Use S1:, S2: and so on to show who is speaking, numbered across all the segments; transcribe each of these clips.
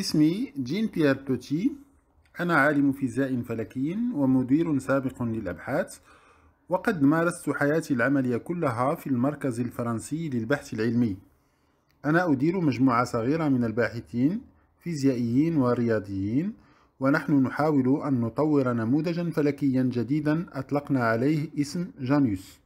S1: اسمي جين بيير بوتي أنا عالم فيزياء فلكي ومدير سابق للأبحاث وقد مارست حياتي العملية كلها في المركز الفرنسي للبحث العلمي أنا أدير مجموعة صغيرة من الباحثين فيزيائيين ورياضيين ونحن نحاول أن نطور نموذجا فلكيا جديدا أطلقنا عليه اسم جانيوس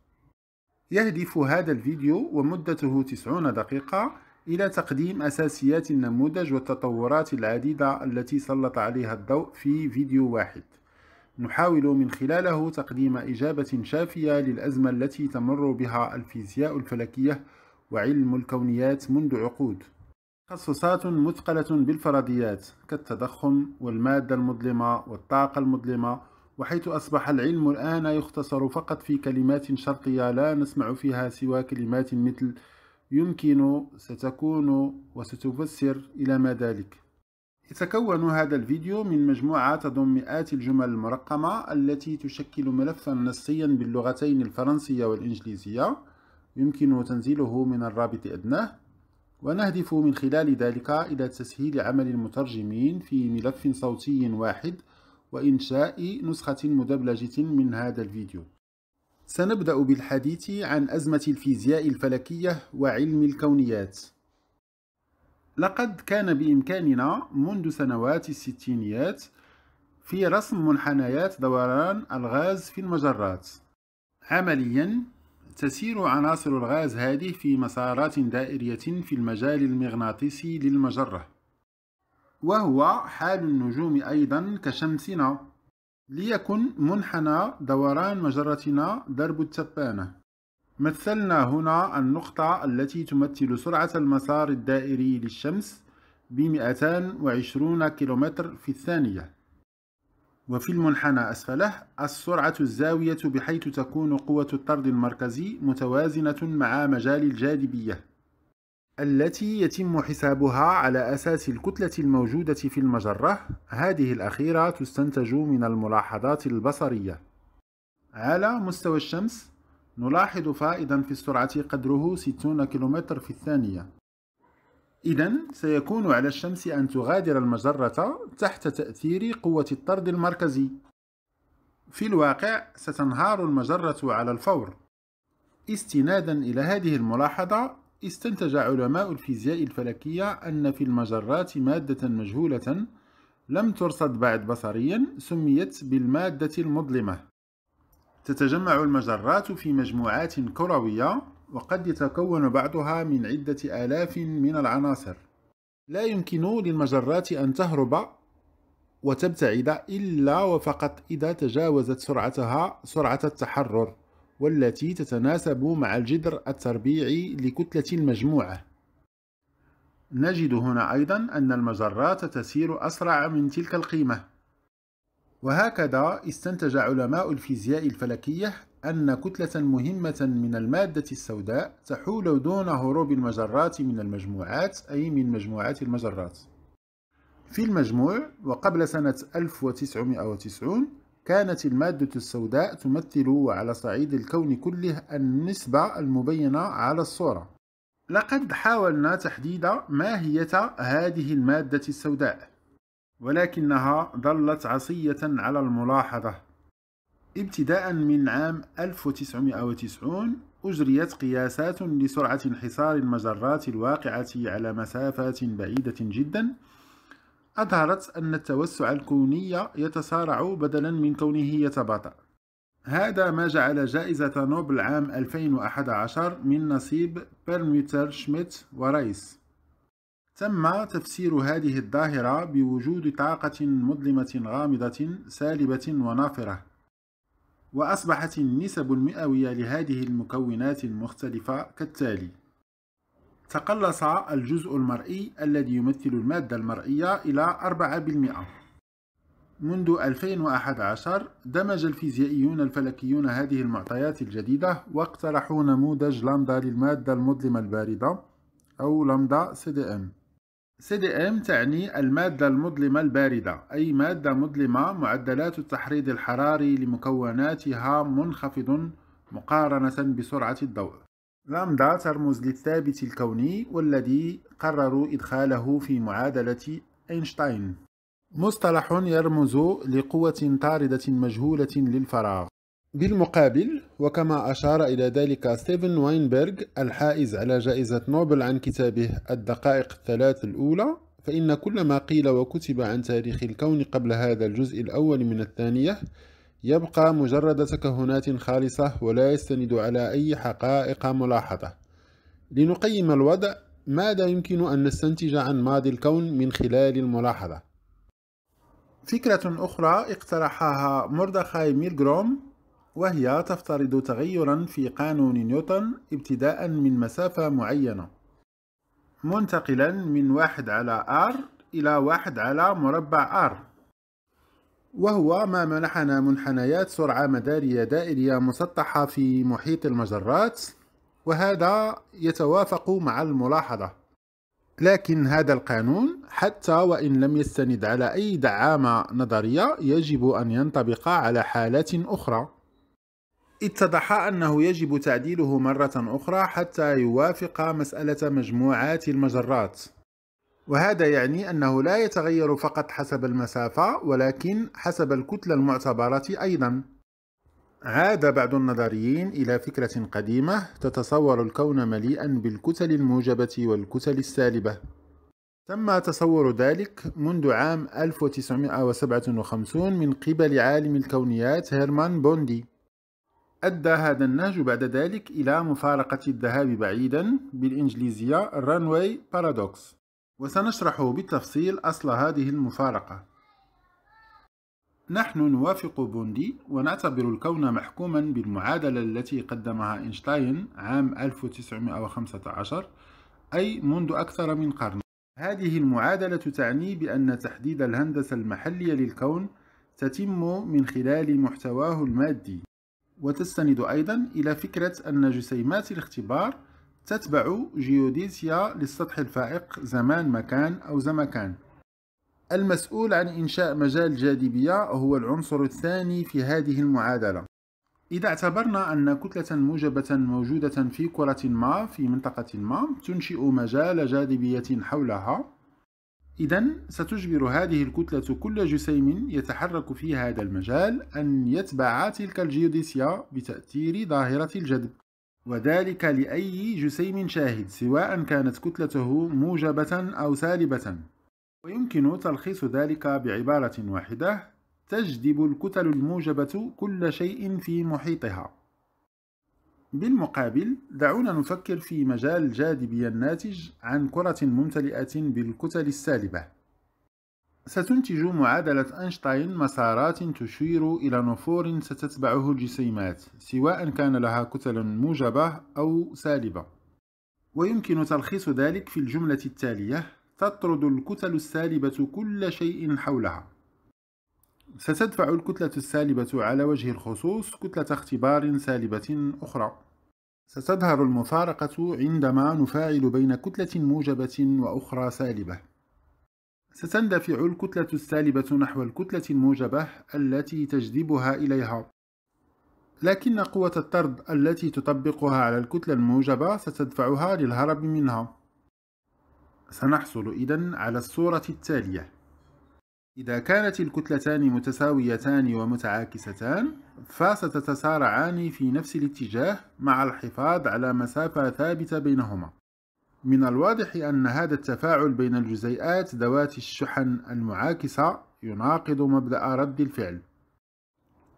S1: يهدف هذا الفيديو ومدته 90 دقيقة إلى تقديم أساسيات النموذج والتطورات العديدة التي سلط عليها الضوء في فيديو واحد نحاول من خلاله تقديم إجابة شافية للأزمة التي تمر بها الفيزياء الفلكية وعلم الكونيات منذ عقود تخصصات مثقلة بالفرضيات كالتضخم والمادة المظلمة والطاقة المظلمة وحيث أصبح العلم الآن يختصر فقط في كلمات شرطية لا نسمع فيها سوى كلمات مثل يمكن ستكون وستفسر إلى ما ذلك يتكون هذا الفيديو من مجموعة تضم مئات الجمل المرقمة التي تشكل ملفا نصيا باللغتين الفرنسية والإنجليزية يمكن تنزيله من الرابط أدناه ونهدف من خلال ذلك إلى تسهيل عمل المترجمين في ملف صوتي واحد وإنشاء نسخة مدبلجة من هذا الفيديو سنبدأ بالحديث عن أزمة الفيزياء الفلكية وعلم الكونيات لقد كان بإمكاننا منذ سنوات الستينيات في رسم منحنيات دوران الغاز في المجرات عمليا تسير عناصر الغاز هذه في مسارات دائرية في المجال المغناطيسي للمجرة وهو حال النجوم أيضا كشمسنا ليكن منحنى دوران مجرتنا درب التبانة مثلنا هنا النقطة التي تمثل سرعة المسار الدائري للشمس ب 220 كم في الثانية وفي المنحنى أسفله السرعة الزاوية بحيث تكون قوة الطرد المركزي متوازنة مع مجال الجاذبية التي يتم حسابها على أساس الكتلة الموجودة في المجرة هذه الأخيرة تستنتج من الملاحظات البصرية على مستوى الشمس نلاحظ فائضا في السرعة قدره 60 كم في الثانية إذا سيكون على الشمس أن تغادر المجرة تحت تأثير قوة الطرد المركزي في الواقع ستنهار المجرة على الفور استنادا إلى هذه الملاحظة استنتج علماء الفيزياء الفلكية أن في المجرات مادة مجهولة لم ترصد بعد بصريا سميت بالمادة المظلمة تتجمع المجرات في مجموعات كروية وقد يتكون بعضها من عدة آلاف من العناصر لا يمكن للمجرات أن تهرب وتبتعد إلا وفقط إذا تجاوزت سرعتها سرعة التحرر والتي تتناسب مع الجذر التربيعي لكتلة المجموعة نجد هنا أيضا أن المجرات تسير أسرع من تلك القيمة وهكذا استنتج علماء الفيزياء الفلكية أن كتلة مهمة من المادة السوداء تحول دون هروب المجرات من المجموعات أي من مجموعات المجرات في المجموع وقبل سنة 1990 كانت المادة السوداء تمثل على صعيد الكون كله النسبة المبينة على الصورة لقد حاولنا تحديد ماهية هذه المادة السوداء ولكنها ظلت عصية على الملاحظة ابتداء من عام 1990 أجريت قياسات لسرعة انحسار المجرات الواقعة على مسافات بعيدة جداً أظهرت أن التوسع الكوني يتسارع بدلا من كونه يتباطأ هذا ما جعل جائزة نوبل عام 2011 من نصيب برميتر شميت ورايس تم تفسير هذه الظاهرة بوجود طاقة مظلمة غامضة سالبة ونافرة وأصبحت النسب المئوية لهذه المكونات المختلفة كالتالي تقلص الجزء المرئي الذي يمثل المادة المرئية إلى 4% منذ 2011 دمج الفيزيائيون الفلكيون هذه المعطيات الجديدة واقترحوا نموذج لامدا للمادة المظلمة الباردة أو لامدا CDM CDM تعني المادة المظلمة الباردة أي مادة مظلمة معدلات التحريض الحراري لمكوناتها منخفض مقارنة بسرعة الضوء لامدا ترمز للثابت الكوني والذي قرروا إدخاله في معادلة أينشتاين مصطلح يرمز لقوة طاردة مجهولة للفراغ بالمقابل وكما أشار إلى ذلك ستيفن واينبرغ الحائز على جائزة نوبل عن كتابه الدقائق الثلاث الأولى فإن كل ما قيل وكتب عن تاريخ الكون قبل هذا الجزء الأول من الثانية يبقى مجرد تكهنات خالصة ولا يستند على أي حقائق ملاحظة لنقيم الوضع ماذا يمكن أن نستنتج عن ماضي الكون من خلال الملاحظة؟ فكرة أخرى اقترحها مردخاي ميلغروم وهي تفترض تغيرا في قانون نيوتن ابتداء من مسافة معينة منتقلا من واحد على R إلى واحد على مربع R وهو ما منحنا منحنيات سرعة مدارية دائرية مسطحة في محيط المجرات وهذا يتوافق مع الملاحظة لكن هذا القانون حتى وإن لم يستند على أي دعامة نظرية يجب أن ينطبق على حالات أخرى اتضح أنه يجب تعديله مرة أخرى حتى يوافق مسألة مجموعات المجرات وهذا يعني أنه لا يتغير فقط حسب المسافة ولكن حسب الكتلة المعتبرة أيضا عاد بعض النظريين إلى فكرة قديمة تتصور الكون مليئا بالكتل الموجبة والكتل السالبة تم تصور ذلك منذ عام 1957 من قبل عالم الكونيات هيرمان بوندي أدى هذا النهج بعد ذلك إلى مفارقة الذهاب بعيدا بالإنجليزية Runway Paradox وسنشرح بالتفصيل أصل هذه المفارقة نحن نوافق بوندي ونعتبر الكون محكوما بالمعادلة التي قدمها أينشتاين عام 1915 أي منذ أكثر من قرن هذه المعادلة تعني بأن تحديد الهندسة المحلية للكون تتم من خلال محتواه المادي وتستند أيضا إلى فكرة أن جسيمات الاختبار تتبع جيوديسيا للسطح الفائق زمان مكان أو زمكان المسؤول عن إنشاء مجال جاذبية هو العنصر الثاني في هذه المعادلة إذا اعتبرنا أن كتلة موجبة موجودة في كرة ما في منطقة ما تنشئ مجال جاذبية حولها إذا ستجبر هذه الكتلة كل جسيم يتحرك في هذا المجال أن يتبع تلك الجيوديسيا بتأثير ظاهرة الجذب وذلك لأي جسيم شاهد سواء كانت كتلته موجبة أو سالبة ويمكن تلخيص ذلك بعبارة واحدة تجذب الكتل الموجبة كل شيء في محيطها بالمقابل دعونا نفكر في مجال الجاذبية الناتج عن كرة ممتلئة بالكتل السالبة ستنتج معادلة أينشتاين مسارات تشير إلى نفور ستتبعه الجسيمات سواء كان لها كتل موجبة أو سالبة ويمكن تلخيص ذلك في الجملة التالية تطرد الكتل السالبة كل شيء حولها ستدفع الكتلة السالبة على وجه الخصوص كتلة اختبار سالبة أخرى ستظهر المفارقة عندما نفاعل بين كتلة موجبة وأخرى سالبة ستندفع الكتلة السالبة نحو الكتلة الموجبة التي تجذبها إليها لكن قوة الطرد التي تطبقها على الكتلة الموجبة ستدفعها للهرب منها سنحصل إذن على الصورة التالية إذا كانت الكتلتان متساويتان ومتعاكستان فستتسارعان في نفس الاتجاه مع الحفاظ على مسافة ثابتة بينهما من الواضح أن هذا التفاعل بين الجزيئات ذوات الشحن المعاكسة يناقض مبدأ رد الفعل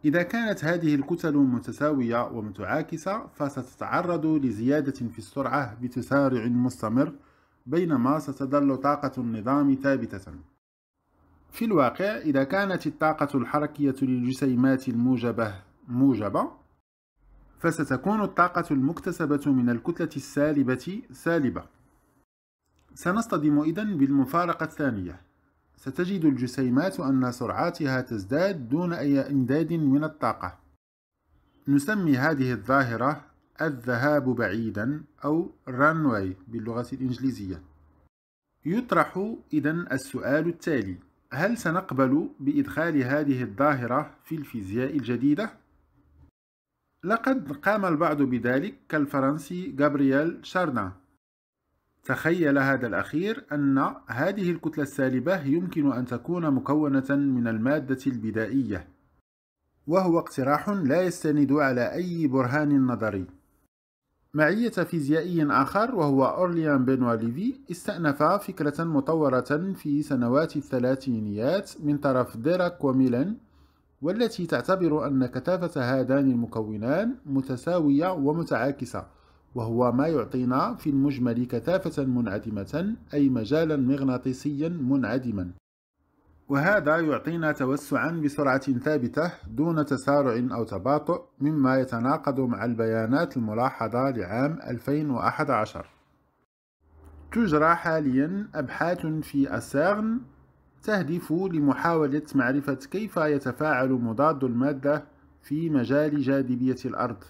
S1: إذا كانت هذه الكتل متساوية ومتعاكسة فستتعرض لزيادة في السرعة بتسارع مستمر بينما ستظل طاقة النظام ثابتة في الواقع إذا كانت الطاقة الحركية للجسيمات الموجبة موجبة فستكون الطاقة المكتسبة من الكتلة السالبة سالبة سنصطدم إذا بالمفارقة الثانية ستجد الجسيمات أن سرعاتها تزداد دون أي إمداد من الطاقة نسمي هذه الظاهرة الذهاب بعيدا أو runway باللغة الإنجليزية يطرح إذا السؤال التالي هل سنقبل بإدخال هذه الظاهرة في الفيزياء الجديدة؟ لقد قام البعض بذلك كالفرنسي جابرييل شارنا تخيل هذا الأخير أن هذه الكتلة السالبة يمكن أن تكون مكونة من المادة البدائية وهو اقتراح لا يستند على أي برهان نظري معية فيزيائي آخر وهو أورليان بنوا ليفي استأنف فكرة مطورة في سنوات الثلاثينيات من طرف ديراك وميلان والتي تعتبر أن كثافة هذان المكونان متساوية ومتعاكسة وهو ما يعطينا في المجمل كثافة منعدمة أي مجالا مغناطيسيا منعدما وهذا يعطينا توسعا بسرعة ثابتة دون تسارع أو تباطؤ مما يتناقض مع البيانات الملاحظة لعام 2011 تجرى حاليا أبحاث في السيرن تهدف لمحاولة معرفة كيف يتفاعل مضاد المادة في مجال جاذبية الأرض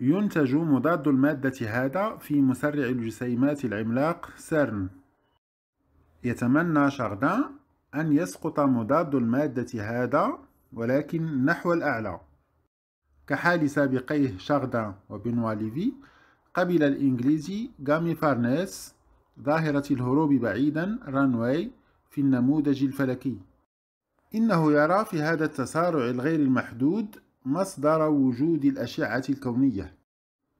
S1: ينتج مضاد المادة هذا في مسرع الجسيمات العملاق سيرن يتمنى شاردان أن يسقط مضاد المادة هذا ولكن نحو الأعلى كحال سابقيه شاردان وبنوا ليفي قبل الإنجليزي جامي فارنيس ظاهرة الهروب بعيدا رانواي في النموذج الفلكي إنه يرى في هذا التسارع الغير المحدود مصدر وجود الأشعة الكونية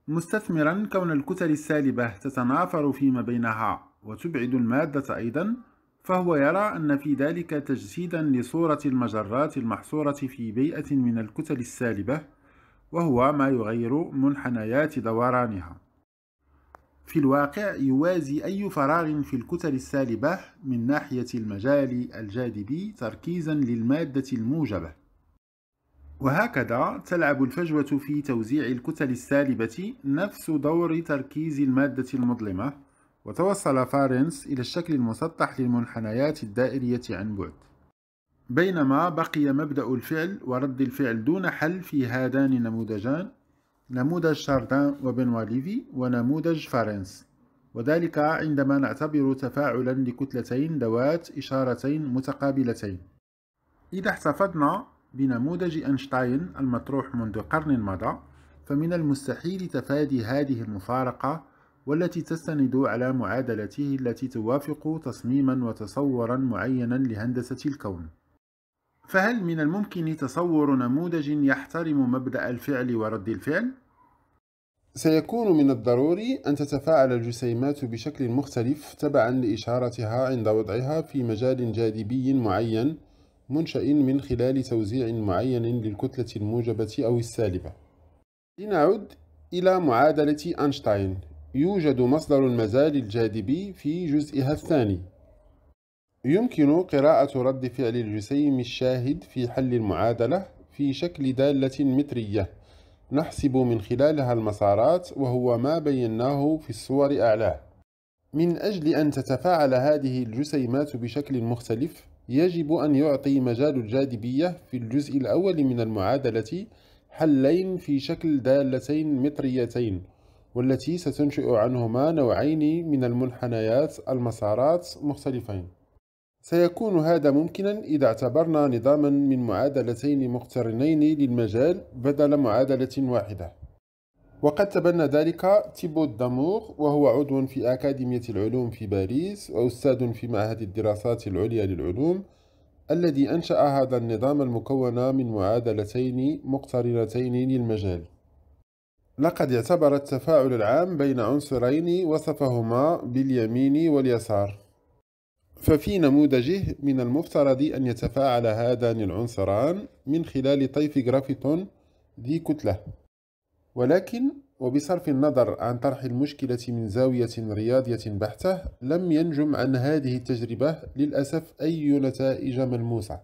S1: مستثمرا كون الكتل السالبة تتنافر فيما بينها وتبعد المادة أيضا فهو يرى أن في ذلك تجسيدا لصورة المجرات المحصورة في بيئة من الكتل السالبة وهو ما يغير منحنيات دورانها في الواقع يوازي أي فراغ في الكتل السالبة من ناحية المجال الجاذبي تركيزا للمادة الموجبة وهكذا تلعب الفجوة في توزيع الكتل السالبة نفس دور تركيز المادة المظلمة وتوصل فارنس إلى الشكل المسطح للمنحنيات الدائرية عن بعد بينما بقي مبدأ الفعل ورد الفعل دون حل في هذان النموذجان نموذج شاردان وبنواليفي ونموذج فارنس وذلك عندما نعتبر تفاعلا لكتلتين ذوات إشارتين متقابلتين إذا احتفظنا بنموذج أينشتاين المطروح منذ قرن مضى فمن المستحيل تفادي هذه المفارقة والتي تستند على معادلته التي توافق تصميما وتصورا معينا لهندسة الكون فهل من الممكن تصور نموذج يحترم مبدأ الفعل ورد الفعل؟ سيكون من الضروري أن تتفاعل الجسيمات بشكل مختلف تبعا لإشارتها عند وضعها في مجال جاذبي معين منشأ من خلال توزيع معين للكتلة الموجبة أو السالبة لنعد إلى معادلة أينشتاين يوجد مصدر المزال الجاذبي في جزئها الثاني يمكن قراءة رد فعل الجسيم الشاهد في حل المعادلة في شكل دالة مترية نحسب من خلالها المسارات وهو ما بيناه في الصور أعلاه من أجل أن تتفاعل هذه الجسيمات بشكل مختلف يجب أن يعطي مجال الجاذبية في الجزء الأول من المعادلة حلين في شكل دالتين متريتين والتي ستنشئ عنهما نوعين من المنحنيات المسارات مختلفين سيكون هذا ممكنا إذا اعتبرنا نظاما من معادلتين مقترنين للمجال بدل معادلة واحدة وقد تبنى ذلك تيبو دامور وهو عضو في أكاديمية العلوم في باريس وأستاذ في معهد الدراسات العليا للعلوم الذي أنشأ هذا النظام المكون من معادلتين مقترنتين للمجال لقد اعتبر التفاعل العام بين عنصرين وصفهما باليمين واليسار ففي نموذجه من المفترض أن يتفاعل هذان العنصران من خلال طيف جرافيتون ذي كتلة ولكن وبصرف النظر عن طرح المشكلة من زاوية رياضية بحتة لم ينجم عن هذه التجربة للأسف أي نتائج ملموسة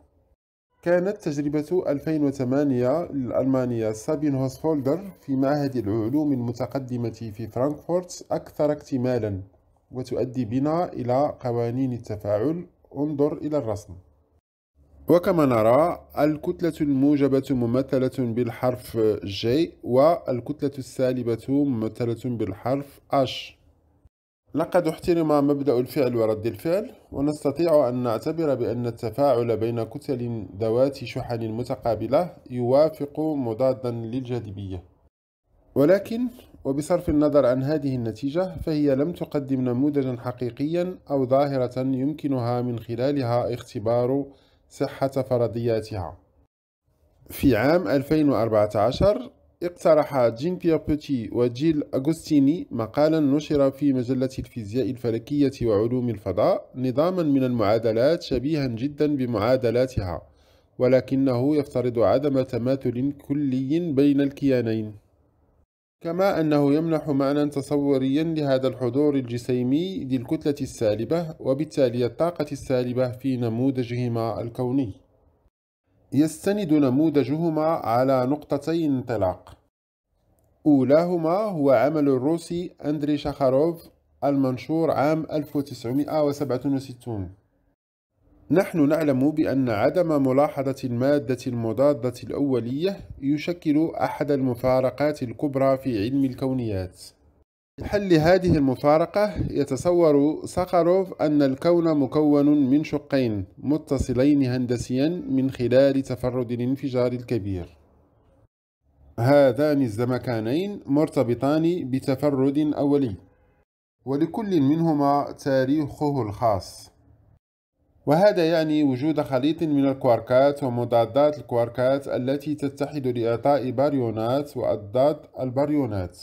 S1: كانت تجربة 2008 للألمانية سابين هوسفولدر في معهد العلوم المتقدمة في فرانكفورت أكثر اكتمالا وتؤدي بنا إلى قوانين التفاعل انظر إلى الرسم وكما نرى الكتلة الموجبة ممثلة بالحرف J والكتلة السالبة ممثلة بالحرف H لقد احترم مبدأ الفعل ورد الفعل ونستطيع أن نعتبر بأن التفاعل بين كتل ذوات شحن متقابلة يوافق مضادا للجاذبية ولكن وبصرف النظر عن هذه النتيجة فهي لم تقدم نموذجا حقيقيا أو ظاهرة يمكنها من خلالها اختبار صحة فرضياتها في عام 2014 اقترح جين بيابوتي وجيل أغوستيني مقالا نشر في مجلة الفيزياء الفلكية وعلوم الفضاء نظاما من المعادلات شبيها جدا بمعادلاتها ولكنه يفترض عدم تماثل كلي بين الكيانين كما أنه يمنح معنى تصوريا لهذا الحضور الجسيمي للكتلة السالبة وبالتالي الطاقة السالبة في نموذجهما الكوني يستند نموذجهما على نقطتي انطلاق أولاهما هو عمل الروسي أندري شاخاروف المنشور عام 1967 نحن نعلم بأن عدم ملاحظة المادة المضادة الأولية يشكل أحد المفارقات الكبرى في علم الكونيات لحل هذه المفارقة يتصور سقروف أن الكون مكون من شقين متصلين هندسيا من خلال تفرد الانفجار الكبير هذان الزمكانين مرتبطان بتفرد أولي ولكل منهما تاريخه الخاص وهذا يعني وجود خليط من الكواركات ومضادات الكواركات التي تتحد لإعطاء باريونات وأضداد الباريونات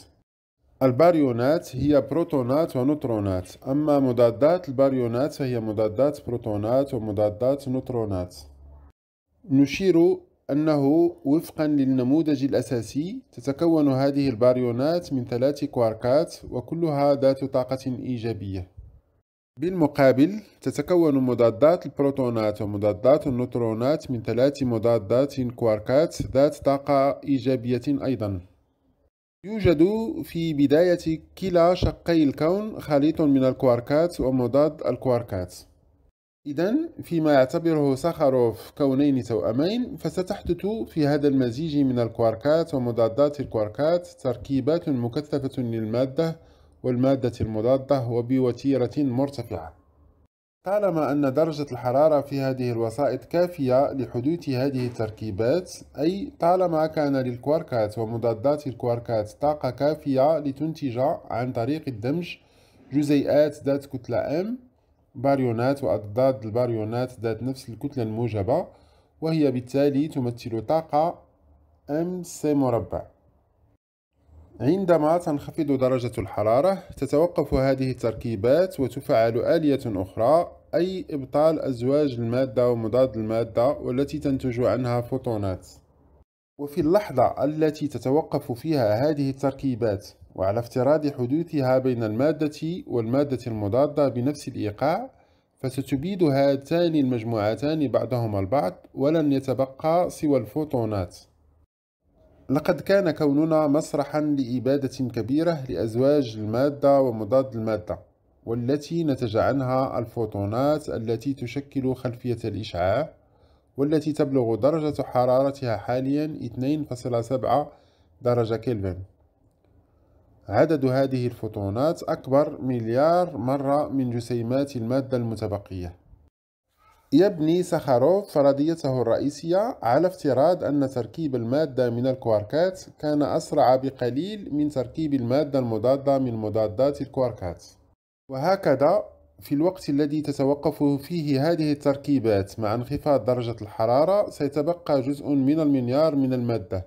S1: الباريونات هي بروتونات ونوترونات أما مضادات الباريونات فهي مضادات بروتونات ومضادات نوترونات نشير أنه وفقا للنموذج الأساسي تتكون هذه الباريونات من ثلاث كواركات وكلها ذات طاقة إيجابية بالمقابل تتكون مضادات البروتونات ومضادات النوترونات من ثلاث مضادات كواركات ذات طاقة إيجابية أيضا يوجد في بداية كلا شقي الكون خليط من الكواركات ومضاد الكواركات إذا فيما يعتبره سخروف كونين توأمين فستحدث في هذا المزيج من الكواركات ومضادات الكواركات تركيبات مكثفة للمادة والمادة المضادة وبوتيرة مرتفعة طالما أن درجة الحرارة في هذه الوسائط كافية لحدوث هذه التركيبات أي طالما كان للكواركات ومضادات الكواركات طاقة كافية لتنتج عن طريق الدمج جزيئات ذات كتلة M باريونات وأضداد الباريونات ذات نفس الكتلة الموجبة وهي بالتالي تمثل طاقة MC مربع عندما تنخفض درجة الحرارة تتوقف هذه التركيبات وتفعل آلية أخرى أي إبطال أزواج المادة ومضاد المادة والتي تنتج عنها فوتونات وفي اللحظة التي تتوقف فيها هذه التركيبات وعلى افتراض حدوثها بين المادة والمادة المضادة بنفس الإيقاع فستبيد هاتان المجموعتان بعضهما البعض ولن يتبقى سوى الفوتونات لقد كان كوننا مسرحا لإبادة كبيرة لأزواج المادة ومضاد المادة والتي نتج عنها الفوتونات التي تشكل خلفية الإشعاع والتي تبلغ درجة حرارتها حاليا 2.7 درجة كلفن عدد هذه الفوتونات أكبر مليار مرة من جسيمات المادة المتبقية يبني سخاروف فرضيته الرئيسية على افتراض أن تركيب المادة من الكواركات كان أسرع بقليل من تركيب المادة المضادة من مضادات الكواركات وهكذا في الوقت الذي تتوقف فيه هذه التركيبات مع انخفاض درجة الحرارة سيتبقى جزء من المنيار من المادة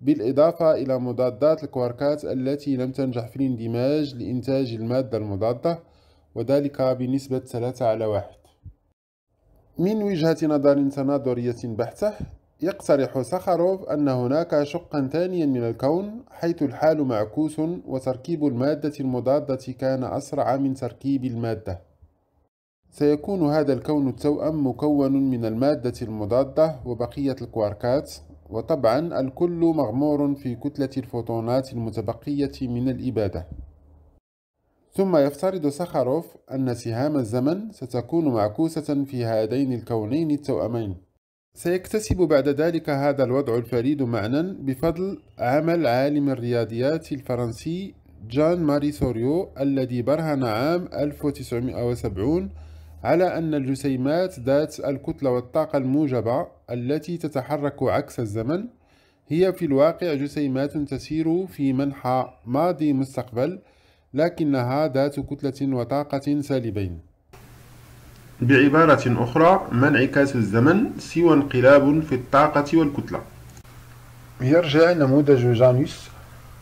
S1: بالإضافة إلى مضادات الكواركات التي لم تنجح في الاندماج لإنتاج المادة المضادة وذلك بنسبة 3 على 1 من وجهة نظر تناظرية بحتة يقترح سخروف أن هناك شقا ثانيا من الكون حيث الحال معكوس وتركيب المادة المضادة كان أسرع من تركيب المادة سيكون هذا الكون التوأم مكون من المادة المضادة وبقية الكواركات وطبعا الكل مغمور في كتلة الفوتونات المتبقية من الإبادة ثم يفترض سخروف أن سهام الزمن ستكون معكوسة في هذين الكونين التوأمين سيكتسب بعد ذلك هذا الوضع الفريد معنى بفضل عمل عالم الرياضيات الفرنسي جان ماري سوريو الذي برهن عام 1970 على أن الجسيمات ذات الكتلة والطاقة الموجبة التي تتحرك عكس الزمن هي في الواقع جسيمات تسير في منحى ماضي مستقبل لكنها ذات كتلة وطاقة سالبين بعبارة أخرى ما انعكاس الزمن سوى انقلاب في الطاقة والكتلة يرجع نموذج جانوس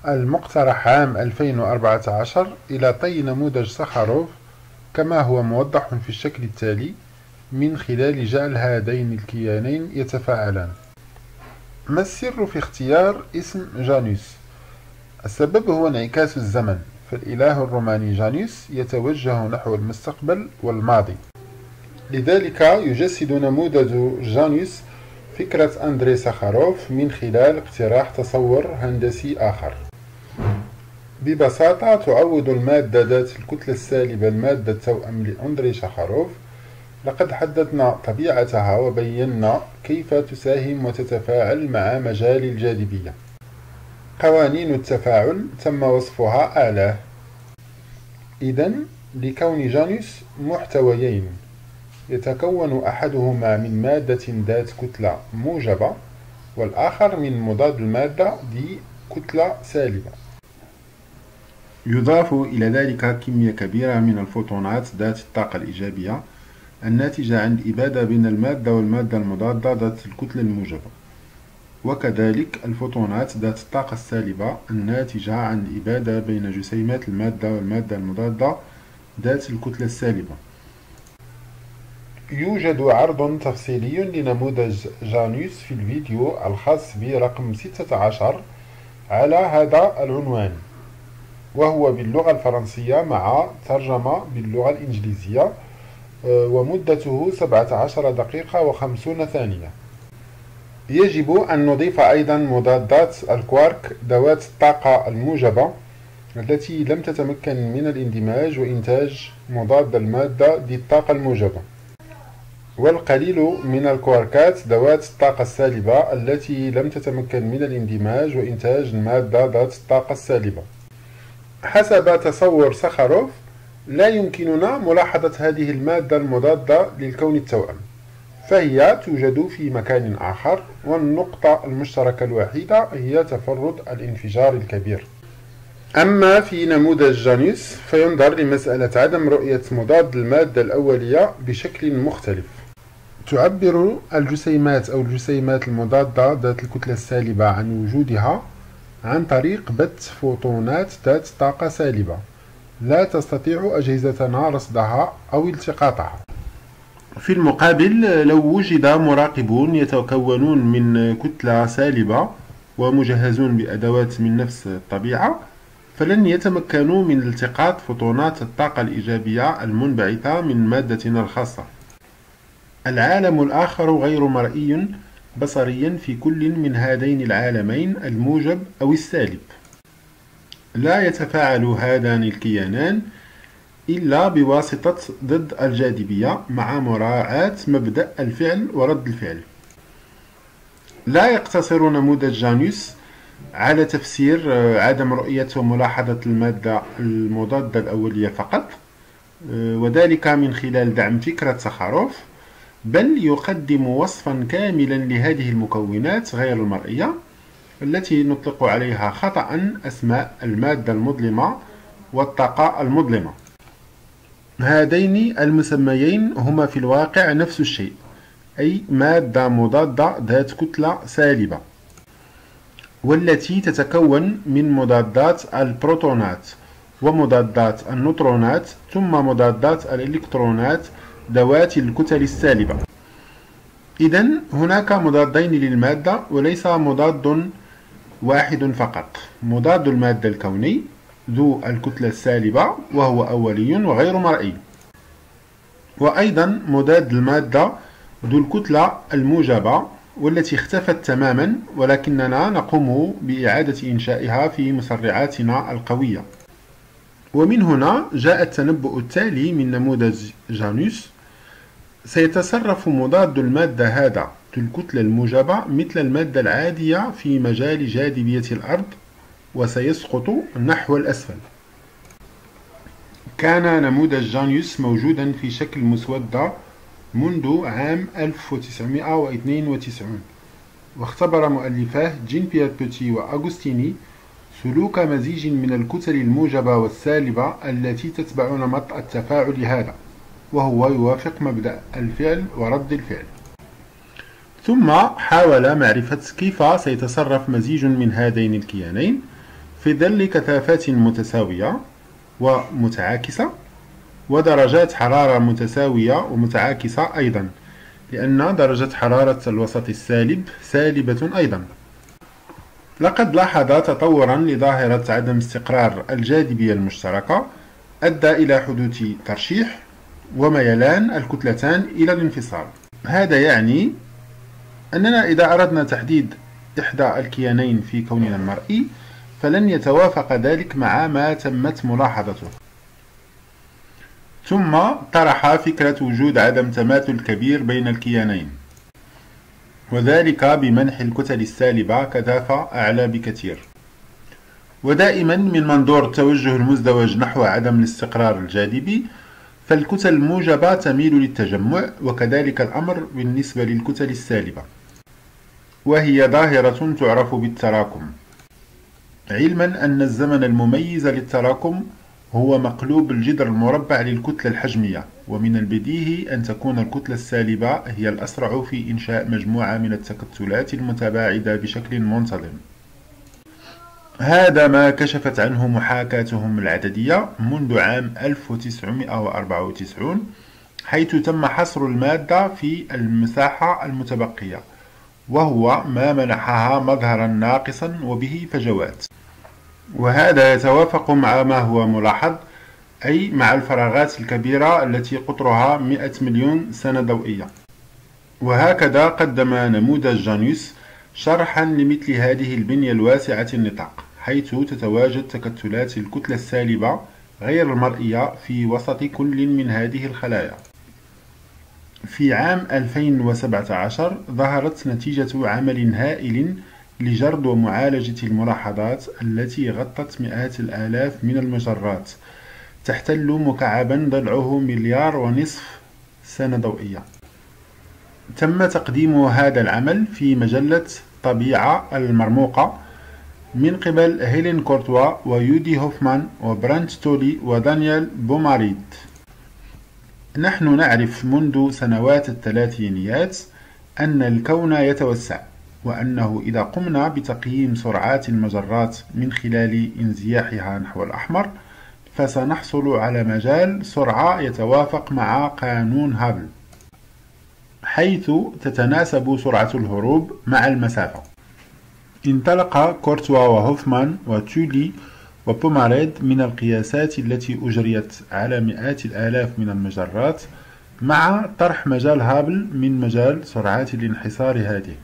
S1: المقترح عام 2014 إلى طي نموذج سخاروف كما هو موضح في الشكل التالي من خلال جعل هذين الكيانين يتفاعلان ما السر في اختيار اسم جانوس؟ السبب هو انعكاس الزمن فالإله الروماني جانيس يتوجه نحو المستقبل والماضي لذلك يجسد نموذج جانيس فكرة أندري ساخاروف من خلال اقتراح تصور هندسي آخر ببساطة تعود المادة ذات الكتلة السالبة المادة التوأم لأندري ساخاروف لقد حددنا طبيعتها وبينا كيف تساهم وتتفاعل مع مجال الجاذبية قوانين التفاعل تم وصفها آله إذن لكون جانوس محتويين يتكون أحدهما من مادة ذات كتلة موجبة والآخر من مضاد المادة ذي كتلة سالبة يضاف إلى ذلك كمية كبيرة من الفوتونات ذات الطاقة الإيجابية الناتجة عن الإبادة بين المادة والمادة المضادة ذات الكتلة الموجبة وكذلك الفوتونات ذات الطاقة السالبة الناتجة عن الإبادة بين جسيمات المادة والمادة المضادة ذات الكتلة السالبة يوجد عرض تفصيلي لنموذج جانوس في الفيديو الخاص برقم 16 على هذا العنوان وهو باللغة الفرنسية مع ترجمة باللغة الإنجليزية آه، ومدته 17 دقيقة و50 ثانية يجب أن نضيف أيضا مضادات الكوارك ذوات الطاقة الموجبة التي لم تتمكن من الاندماج وإنتاج مضاد المادة ذي الطاقة الموجبة والقليل من الكواركات ذوات الطاقة السالبة التي لم تتمكن من الاندماج وإنتاج المادة ذات الطاقة السالبة حسب تصور سخروف لا يمكننا ملاحظة هذه المادة المضادة للكون التوأم فهي توجد في مكان آخر والنقطة المشتركة الوحيدة هي تفرد الانفجار الكبير أما في نموذج جانيس فينظر لمسألة عدم رؤية مضاد المادة الأولية بشكل مختلف تعبر الجسيمات أو الجسيمات المضادة ذات الكتلة السالبة عن وجودها عن طريق بث فوتونات ذات طاقة سالبة لا تستطيع أجهزتنا رصدها أو التقاطها في المقابل لو وجد مراقبون يتكونون من كتلة سالبة ومجهزون بأدوات من نفس الطبيعة فلن يتمكنوا من التقاط فوتونات الطاقة الإيجابية المنبعثة من مادتنا الخاصة العالم الآخر غير مرئي بصريا في كل من هذين العالمين الموجب أو السالب لا يتفاعل هذان الكيانان إلا بواسطة ضد الجاذبية مع مراعاة مبدأ الفعل ورد الفعل لا يقتصر نموذج جانيوس على تفسير آه، عدم رؤية وملاحظة المادة المضادة الأولية فقط آه، وذلك من خلال دعم فكرة سخاروف بل يقدم وصفا كاملا لهذه المكونات غير المرئية التي نطلق عليها خطأ أسماء المادة المظلمة والطاقة المظلمة هذين المسميين هما في الواقع نفس الشيء أي مادة مضادة ذات كتلة سالبة والتي تتكون من مضادات البروتونات ومضادات النوترونات ثم مضادات الإلكترونات ذوات الكتل السالبة إذا هناك مضادين للمادة وليس مضاد واحد فقط مضاد المادة الكوني ذو الكتلة السالبة وهو أولي وغير مرئي وأيضا مضاد المادة ذو الكتلة الموجبة والتي اختفت تماما ولكننا نقوم بإعادة إنشائها في مسرعاتنا القوية ومن هنا جاء التنبؤ التالي من نموذج جانوس سيتصرف مضاد المادة هذا ذو الكتلة الموجبة مثل المادة العادية في مجال جاذبية الأرض وسيسقط نحو الأسفل كان نموذج جانيوس موجودا في شكل مسودة منذ عام 1992 واختبر مؤلفاه جين بيير بوتي وأغوستيني سلوك مزيج من الكتل الموجبة والسالبة التي تتبع نمط التفاعل هذا وهو يوافق مبدأ الفعل ورد الفعل ثم حاول معرفة كيف سيتصرف مزيج من هذين الكيانين في ظل كثافات متساوية ومتعاكسة ودرجات حرارة متساوية ومتعاكسة أيضا لأن درجة حرارة الوسط السالب سالبة أيضا لقد لاحظ تطورا لظاهرة عدم استقرار الجاذبية المشتركة أدى إلى حدوث ترشيح وميلان الكتلتان إلى الانفصال هذا يعني أننا إذا أردنا تحديد إحدى الكيانين في كوننا المرئي فلن يتوافق ذلك مع ما تمت ملاحظته ثم طرح فكرة وجود عدم تماثل كبير بين الكيانين وذلك بمنح الكتل السالبة كثافة أعلى بكثير ودائما من منظور التوجه المزدوج نحو عدم الاستقرار الجاذبي فالكتل الموجبة تميل للتجمع وكذلك الأمر بالنسبة للكتل السالبة وهي ظاهرة تعرف بالتراكم علما أن الزمن المميز للتراكم هو مقلوب الجدر المربع للكتلة الحجمية ومن البديهي أن تكون الكتلة السالبة هي الأسرع في إنشاء مجموعة من التكتلات المتباعدة بشكل منتظم هذا ما كشفت عنه محاكاتهم العددية منذ عام 1994 حيث تم حصر المادة في المساحة المتبقية وهو ما منحها مظهرا ناقصا وبه فجوات وهذا يتوافق مع ما هو ملاحظ أي مع الفراغات الكبيرة التي قطرها 100 مليون سنة ضوئية وهكذا قدم نموذج جانيوس شرحا لمثل هذه البنية الواسعة النطاق حيث تتواجد تكتلات الكتلة السالبة غير المرئية في وسط كل من هذه الخلايا في عام 2017 ظهرت نتيجة عمل هائل لجرد ومعالجة الملاحظات التي غطت مئات الآلاف من المجرات تحتل مكعبا ضلعه مليار ونصف سنة ضوئية تم تقديم هذا العمل في مجلة طبيعة المرموقة من قبل هيلين كورتوا ويودي هوفمان وبرانت تولي ودانيال بوماريد نحن نعرف منذ سنوات الثلاثينيات أن الكون يتوسع وأنه إذا قمنا بتقييم سرعات المجرات من خلال انزياحها نحو الأحمر فسنحصل على مجال سرعة يتوافق مع قانون هابل حيث تتناسب سرعة الهروب مع المسافة انطلق كورتوا وهوفمان وتولي وبوماريد من القياسات التي أجريت على مئات الآلاف من المجرات مع طرح مجال هابل من مجال سرعات الانحسار هذه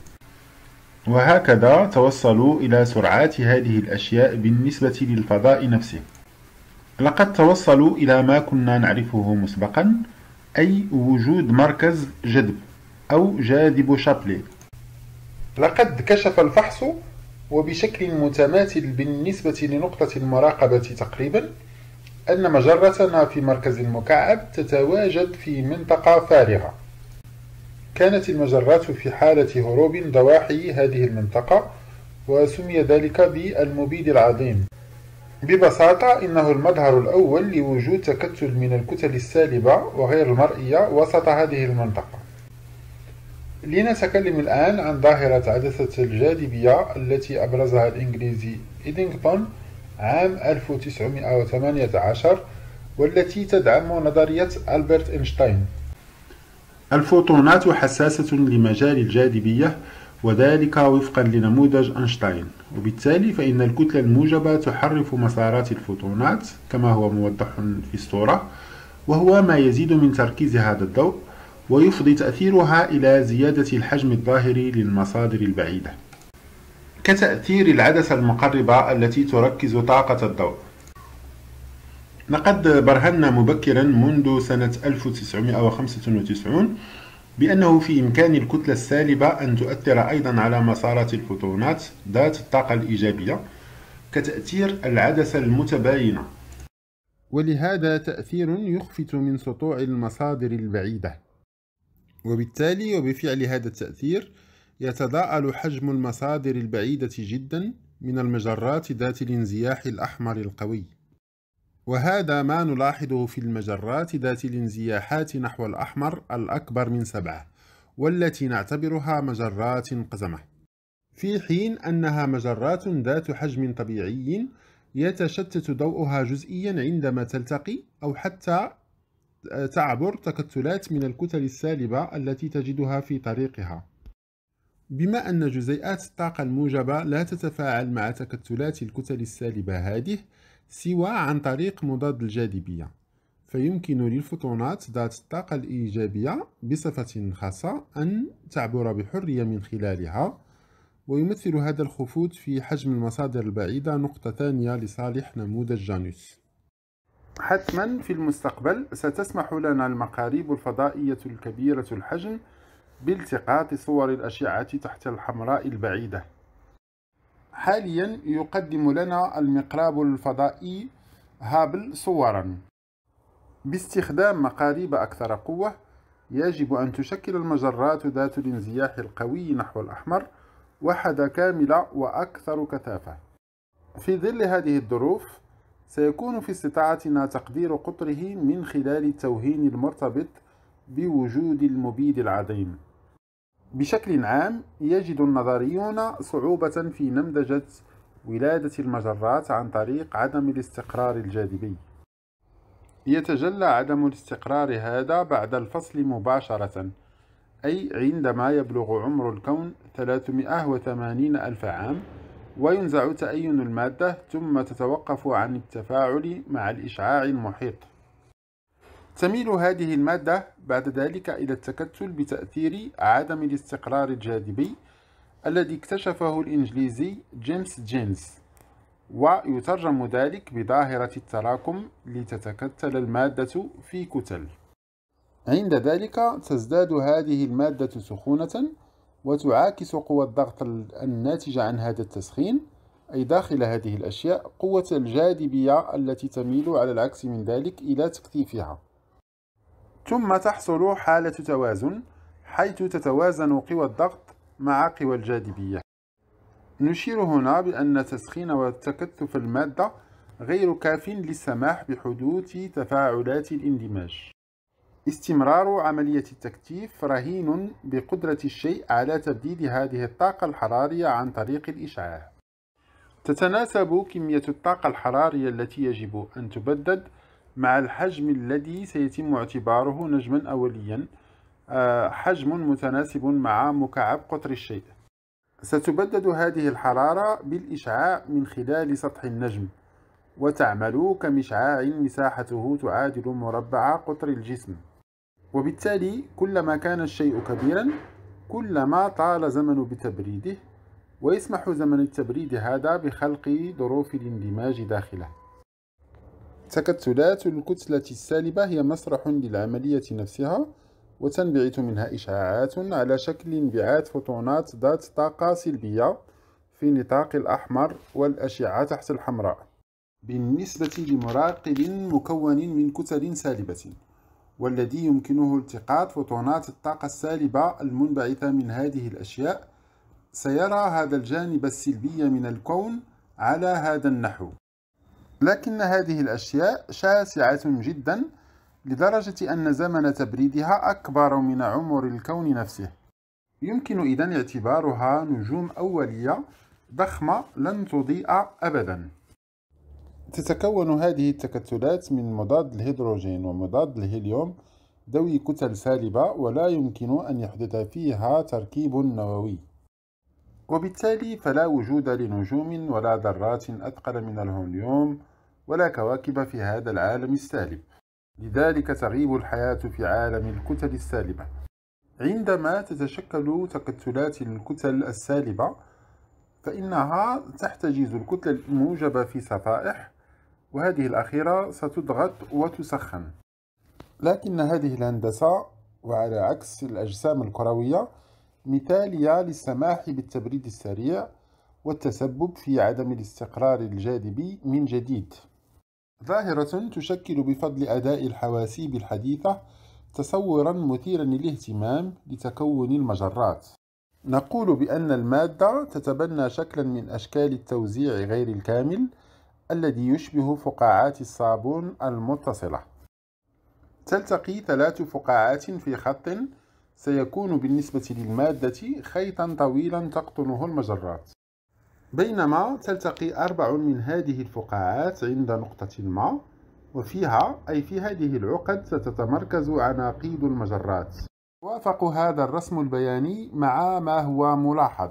S1: وهكذا توصلوا إلى سرعات هذه الأشياء بالنسبة للفضاء نفسه لقد توصلوا إلى ما كنا نعرفه مسبقا أي وجود مركز جذب أو جاذب شابلي لقد كشف الفحص وبشكل متماثل بالنسبة لنقطة المراقبة تقريبا أن مجرتنا في مركز المكعب تتواجد في منطقة فارغة كانت المجرات في حالة هروب ضواحي هذه المنطقة وسمي ذلك بالمبيد العظيم ببساطة إنه المظهر الأول لوجود تكتل من الكتل السالبة وغير المرئية وسط هذه المنطقة لنتكلم الآن عن ظاهرة عدسة الجاذبية التي أبرزها الإنجليزي إيدينغتون عام 1918 والتي تدعم نظرية ألبرت إينشتاين الفوتونات حساسة لمجال الجاذبية وذلك وفقا لنموذج أينشتاين وبالتالي فإن الكتلة الموجبة تحرف مسارات الفوتونات كما هو موضح في الصورة وهو ما يزيد من تركيز هذا الضوء ويفضي تأثيرها إلى زيادة الحجم الظاهري للمصادر البعيدة كتأثير العدسة المقربة التي تركز طاقة الضوء لقد برهنا مبكرا منذ سنة 1995 بأنه في إمكان الكتلة السالبة أن تؤثر أيضا على مسارات الفوتونات ذات الطاقة الإيجابية كتأثير العدسة المتباينة ولهذا تأثير يخفت من سطوع المصادر البعيدة وبالتالي وبفعل هذا التأثير يتضاءل حجم المصادر البعيدة جدا من المجرات ذات الانزياح الأحمر القوي وهذا ما نلاحظه في المجرات ذات الانزياحات نحو الأحمر الأكبر من سبعة والتي نعتبرها مجرات قزمة في حين أنها مجرات ذات حجم طبيعي يتشتت ضوءها جزئيا عندما تلتقي أو حتى تعبر تكتلات من الكتل السالبة التي تجدها في طريقها بما أن جزيئات الطاقة الموجبة لا تتفاعل مع تكتلات الكتل السالبة هذه سوى عن طريق مضاد الجاذبية فيمكن للفوتونات ذات الطاقة الإيجابية بصفة خاصة أن تعبر بحرية من خلالها ويمثل هذا الخفوت في حجم المصادر البعيدة نقطة ثانية لصالح نموذج جانوس حتما في المستقبل ستسمح لنا المقاريب الفضائية الكبيرة الحجم بالتقاط صور الأشعة تحت الحمراء البعيدة حاليا يقدم لنا المقراب الفضائي هابل صورا باستخدام مقاريب أكثر قوة يجب أن تشكل المجرات ذات الانزياح القوي نحو الأحمر وحدة كاملة وأكثر كثافة في ظل هذه الظروف سيكون في استطاعتنا تقدير قطره من خلال التوهين المرتبط بوجود المبيد العظيم بشكل عام يجد النظريون صعوبة في نمذجة ولادة المجرات عن طريق عدم الاستقرار الجاذبي يتجلى عدم الاستقرار هذا بعد الفصل مباشرة أي عندما يبلغ عمر الكون 380 ألف عام وينزع تأين المادة ثم تتوقف عن التفاعل مع الإشعاع المحيط تميل هذه المادة بعد ذلك إلى التكتل بتأثير عدم الاستقرار الجاذبي الذي اكتشفه الإنجليزي جيمس جينز ويترجم ذلك بظاهرة التراكم لتتكتل المادة في كتل عند ذلك تزداد هذه المادة سخونة وتعاكس قوى الضغط الناتجة عن هذا التسخين أي داخل هذه الأشياء قوة الجاذبية التي تميل على العكس من ذلك إلى تكثيفها ثم تحصل حالة توازن حيث تتوازن قوى الضغط مع قوى الجاذبية نشير هنا بأن تسخين وتكثف المادة غير كاف للسماح بحدوث تفاعلات الاندماج استمرار عملية التكثيف رهين بقدرة الشيء على تبديد هذه الطاقة الحرارية عن طريق الإشعاع تتناسب كمية الطاقة الحرارية التي يجب أن تبدد مع الحجم الذي سيتم اعتباره نجما أوليا آه، حجم متناسب مع مكعب قطر الشيء ستبدد هذه الحرارة بالإشعاع من خلال سطح النجم وتعمل كمشعاع مساحته تعادل مربع قطر الجسم وبالتالي كلما كان الشيء كبيرا كلما طال زمن بتبريده ويسمح زمن التبريد هذا بخلق ظروف الاندماج داخله تكتلات الكتلة السالبة هي مسرح للعملية نفسها وتنبعث منها إشعاعات على شكل انبعاث فوتونات ذات طاقة سلبية في نطاق الأحمر والأشعة تحت الحمراء بالنسبة لمراقب مكون من كتل سالبة والذي يمكنه التقاط فوتونات الطاقة السالبة المنبعثة من هذه الأشياء سيرى هذا الجانب السلبي من الكون على هذا النحو لكن هذه الأشياء شاسعة جدا لدرجة أن زمن تبريدها أكبر من عمر الكون نفسه يمكن إذن اعتبارها نجوم أولية ضخمة لن تضيء أبدا تتكون هذه التكتلات من مضاد الهيدروجين ومضاد الهيليوم ذوي كتل سالبة ولا يمكن أن يحدث فيها تركيب نووي وبالتالي فلا وجود لنجوم ولا ذرات أثقل من الهوليوم ولا كواكب في هذا العالم السالب لذلك تغيب الحياة في عالم الكتل السالبة عندما تتشكل تكتلات الكتل السالبة فإنها تحتجز الكتلة الموجبة في صفائح وهذه الأخيرة ستضغط وتسخن لكن هذه الهندسة وعلى عكس الأجسام الكروية مثالية للسماح بالتبريد السريع والتسبب في عدم الاستقرار الجاذبي من جديد ظاهرة تشكل بفضل أداء الحواسيب الحديثة تصورا مثيرا للاهتمام لتكون المجرات نقول بأن المادة تتبنى شكلا من أشكال التوزيع غير الكامل الذي يشبه فقاعات الصابون المتصلة تلتقي ثلاث فقاعات في خط سيكون بالنسبة للمادة خيطا طويلا تقطنه المجرات بينما تلتقي أربع من هذه الفقاعات عند نقطة ما وفيها أي في هذه العقد ستتمركز عناقيد المجرات وافق هذا الرسم البياني مع ما هو ملاحظ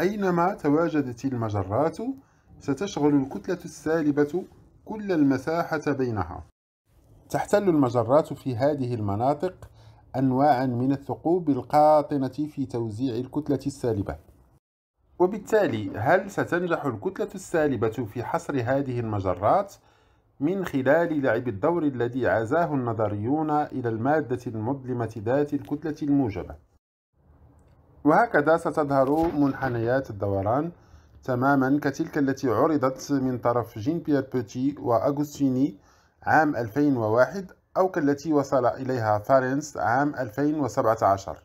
S1: أينما تواجدت المجرات ستشغل الكتلة السالبة كل المساحة بينها تحتل المجرات في هذه المناطق أنواعا من الثقوب القاطنة في توزيع الكتلة السالبة وبالتالي هل ستنجح الكتلة السالبة في حصر هذه المجرات من خلال لعب الدور الذي عزاه النظريون إلى المادة المظلمة ذات الكتلة الموجبة؟ وهكذا ستظهر منحنيات الدوران تماما كتلك التي عرضت من طرف جين بيير بوتي وأغوستيني عام 2001 أو كالتي وصل إليها فارنس عام 2017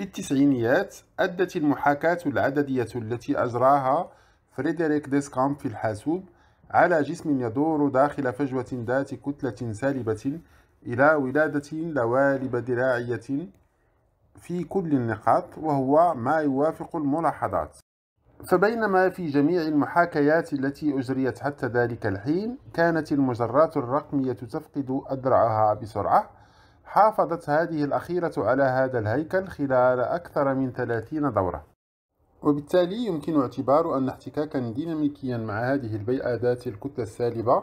S1: في التسعينيات أدت المحاكاة العددية التي أجراها فريدريك ديسكامب في الحاسوب على جسم يدور داخل فجوة ذات كتلة سالبة إلى ولادة لوالب دراعية في كل النقاط وهو ما يوافق الملاحظات فبينما في جميع المحاكيات التي أجريت حتى ذلك الحين كانت المجرات الرقمية تفقد أدرعها بسرعة حافظت هذه الأخيرة على هذا الهيكل خلال أكثر من 30 دورة وبالتالي يمكن اعتبار أن احتكاكا ديناميكيا مع هذه البيئة ذات الكتلة السالبة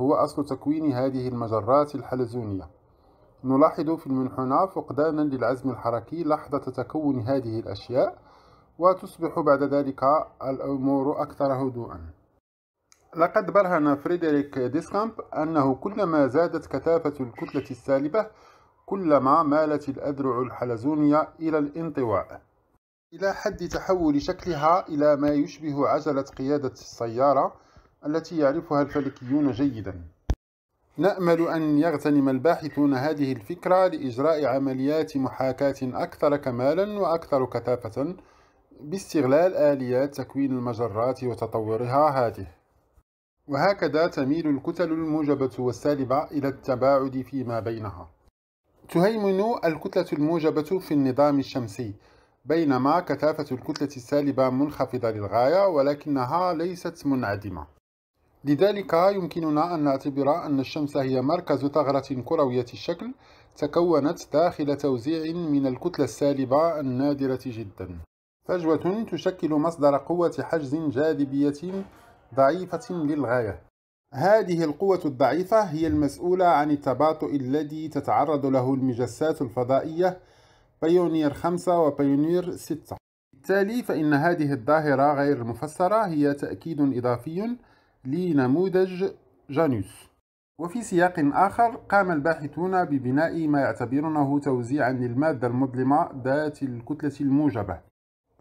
S1: هو أصل تكوين هذه المجرات الحلزونية نلاحظ في المنحنى فقدانا للعزم الحركي لحظة تكون هذه الأشياء وتصبح بعد ذلك الأمور أكثر هدوءا لقد برهن فريدريك ديسكامب أنه كلما زادت كثافة الكتلة السالبة كلما مالت الأذرع الحلزونية إلى الانطواء إلى حد تحول شكلها إلى ما يشبه عجلة قيادة السيارة التي يعرفها الفلكيون جيدا نأمل أن يغتنم الباحثون هذه الفكرة لإجراء عمليات محاكاة أكثر كمالا وأكثر كثافة باستغلال آليات تكوين المجرات وتطورها هذه وهكذا تميل الكتل الموجبة والسالبة إلى التباعد فيما بينها تهيمن الكتلة الموجبة في النظام الشمسي بينما كثافة الكتلة السالبة منخفضة للغاية ولكنها ليست منعدمة لذلك يمكننا أن نعتبر أن الشمس هي مركز ثغرة كروية الشكل تكونت داخل توزيع من الكتلة السالبة النادرة جدا فجوة تشكل مصدر قوة حجز جاذبية ضعيفة للغاية هذه القوة الضعيفة هي المسؤولة عن التباطؤ الذي تتعرض له المجسات الفضائية بايونير 5 وبايونير 6 بالتالي فإن هذه الظاهرة غير المفسرة هي تأكيد إضافي لنموذج جانوس وفي سياق آخر قام الباحثون ببناء ما يعتبرونه توزيعا للمادة المظلمة ذات الكتلة الموجبة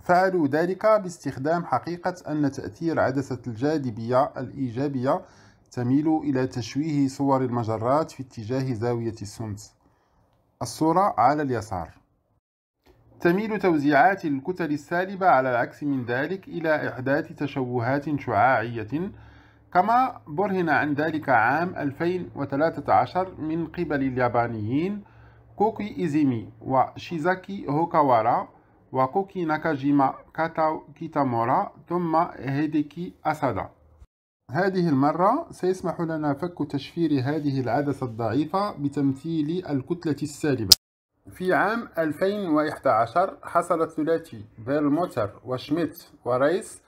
S1: فعلوا ذلك باستخدام حقيقة أن تأثير عدسة الجاذبية الإيجابية تميل إلى تشويه صور المجرات في اتجاه زاوية السمس الصورة على اليسار تميل توزيعات الكتل السالبة على العكس من ذلك إلى إحداث تشوهات شعاعية كما برهن عن ذلك عام 2013 من قبل اليابانيين كوكي إيزيمي وشيزاكي هوكاوارا وكوكي ناكاجيما كاتاو كيتامورا ثم هيديكي أسادا هذه المرة سيسمح لنا فك تشفير هذه العدسة الضعيفة بتمثيل الكتلة السالبة في عام 2011 حصل الثلاثي موتر وشميت وريس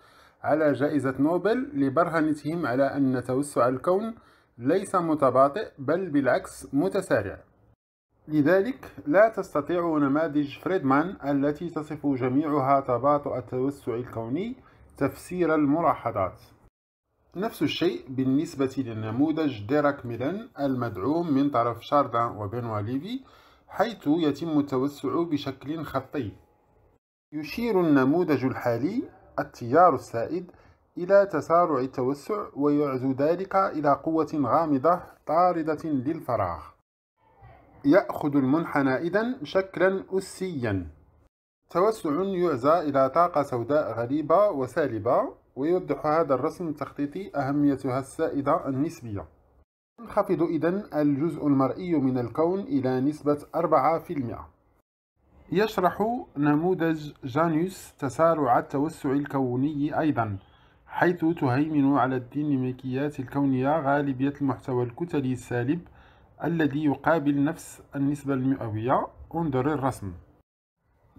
S1: على جائزة نوبل لبرهنتهم على أن توسع الكون ليس متباطئ بل بالعكس متسارع لذلك لا تستطيع نماذج فريدمان التي تصف جميعها تباطؤ التوسع الكوني تفسير الملاحظات نفس الشيء بالنسبة للنموذج ديراك ميلان المدعوم من طرف شاردان وبنوا ليفي حيث يتم التوسع بشكل خطي يشير النموذج الحالي التيار السائد إلى تسارع التوسع ويعزو ذلك إلى قوة غامضة طاردة للفراغ يأخذ المنحنى إذن شكلا أسيا توسع يعزى إلى طاقة سوداء غريبة وسالبة ويوضح هذا الرسم التخطيطي أهميتها السائدة النسبية ينخفض إذن الجزء المرئي من الكون إلى نسبة 4% يشرح نموذج جانيوس تسارع التوسع الكوني أيضا حيث تهيمن على الديناميكيات الكونية غالبية المحتوى الكتلي السالب الذي يقابل نفس النسبة المئوية انظر الرسم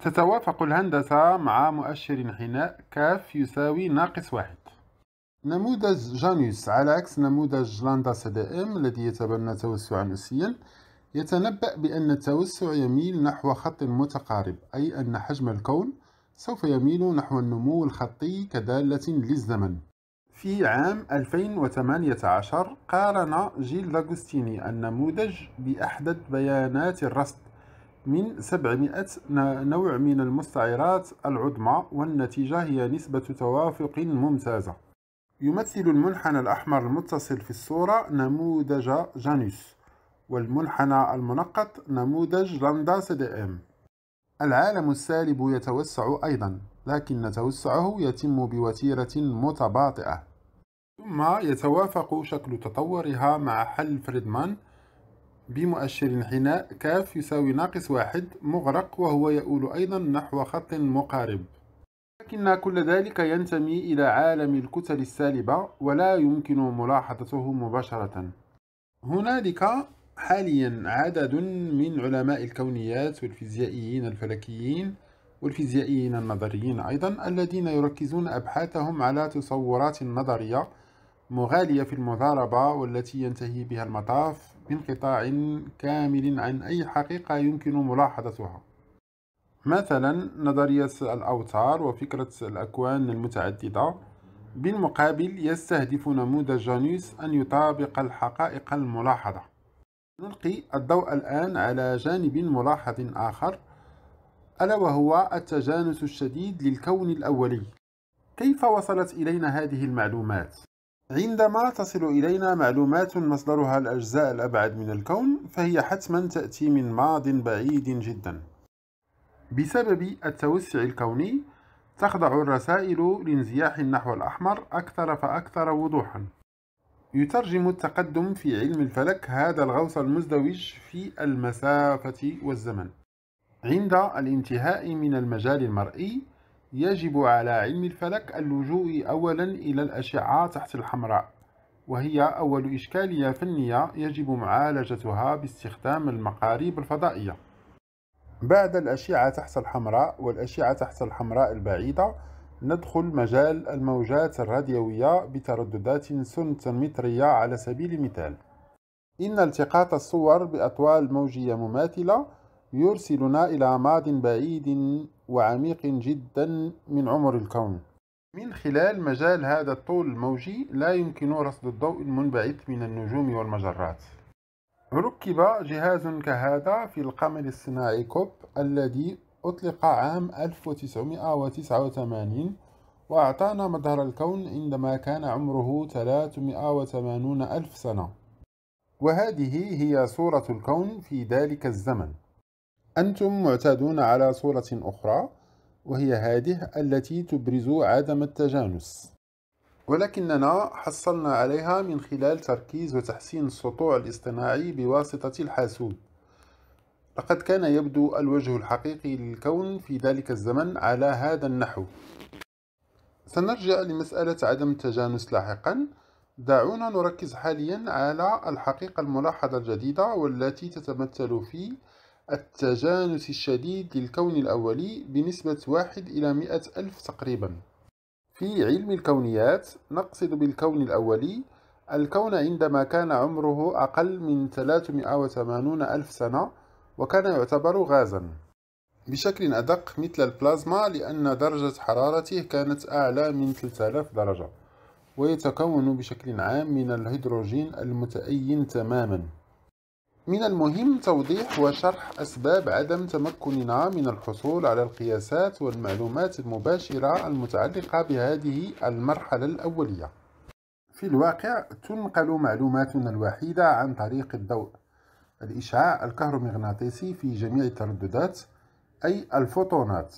S1: تتوافق الهندسة مع مؤشر انحناء كاف يساوي ناقص واحد نموذج جانوس على عكس نموذج لاندا سي دي ام الذي يتبنى توسعا أسيا يتنبأ بأن التوسع يميل نحو خط متقارب أي أن حجم الكون سوف يميل نحو النمو الخطي كدالة للزمن في عام 2018 قارن جيل لاغوستيني النموذج بأحدث بيانات الرصد من 700 نوع من المستعيرات العظمى والنتيجة هي نسبة توافق ممتازة يمثل المنحنى الأحمر المتصل في الصورة نموذج جانوس والمنحنى المنقط نموذج لاندا سي دي ام العالم السالب يتوسع أيضا لكن توسعه يتم بوتيرة متباطئة ثم يتوافق شكل تطورها مع حل فريدمان بمؤشر انحناء كاف يساوي ناقص واحد مغرق وهو يؤول أيضا نحو خط مقارب لكن كل ذلك ينتمي إلى عالم الكتل السالبة ولا يمكن ملاحظته مباشرة هنالك حاليا عدد من علماء الكونيات والفيزيائيين الفلكيين والفيزيائيين النظريين أيضا الذين يركزون أبحاثهم على تصورات نظرية مغالية في المضاربة والتي ينتهي بها المطاف بانقطاع كامل عن أي حقيقة يمكن ملاحظتها مثلا نظرية الأوتار وفكرة الأكوان المتعددة بالمقابل يستهدف نموذج جانيوس أن يطابق الحقائق الملاحظة نلقي الضوء الآن على جانب ملاحظ آخر ألا وهو التجانس الشديد للكون الأولي كيف وصلت إلينا هذه المعلومات؟ عندما تصل إلينا معلومات مصدرها الأجزاء الأبعد من الكون فهي حتما تأتي من ماض بعيد جدا بسبب التوسع الكوني تخضع الرسائل لانزياح النحو الأحمر أكثر فأكثر وضوحا يترجم التقدم في علم الفلك هذا الغوص المزدوج في المسافة والزمن عند الانتهاء من المجال المرئي يجب على علم الفلك اللجوء أولا إلى الأشعة تحت الحمراء وهي أول إشكالية فنية يجب معالجتها باستخدام المقاريب الفضائية بعد الأشعة تحت الحمراء والأشعة تحت الحمراء البعيدة ندخل مجال الموجات الراديوية بترددات سنتمترية على سبيل المثال إن التقاط الصور بأطوال موجية مماثلة يرسلنا إلى ماض بعيد وعميق جدا من عمر الكون من خلال مجال هذا الطول الموجي لا يمكن رصد الضوء المنبعث من النجوم والمجرات ركب جهاز كهذا في القمر الصناعي كوب الذي أطلق عام 1989 وأعطانا مظهر الكون عندما كان عمره 380 ألف سنة وهذه هي صورة الكون في ذلك الزمن أنتم معتادون على صورة أخرى وهي هذه التي تبرز عدم التجانس ولكننا حصلنا عليها من خلال تركيز وتحسين السطوع الاصطناعي بواسطة الحاسوب لقد كان يبدو الوجه الحقيقي للكون في ذلك الزمن على هذا النحو سنرجع لمسألة عدم التجانس لاحقا دعونا نركز حاليا على الحقيقة الملاحظة الجديدة والتي تتمثل في التجانس الشديد للكون الأولي بنسبة واحد إلى مئة ألف تقريبا في علم الكونيات نقصد بالكون الأولي الكون عندما كان عمره أقل من 380 ألف سنة وكان يعتبر غازا بشكل أدق مثل البلازما لأن درجة حرارته كانت أعلى من 3000 درجة ويتكون بشكل عام من الهيدروجين المتأين تماماً من المهم توضيح وشرح أسباب عدم تمكننا نعم من الحصول على القياسات والمعلومات المباشرة المتعلقة بهذه المرحلة الأولية في الواقع تنقل معلوماتنا الوحيدة عن طريق الضوء الإشعاع الكهرومغناطيسي في جميع الترددات أي الفوتونات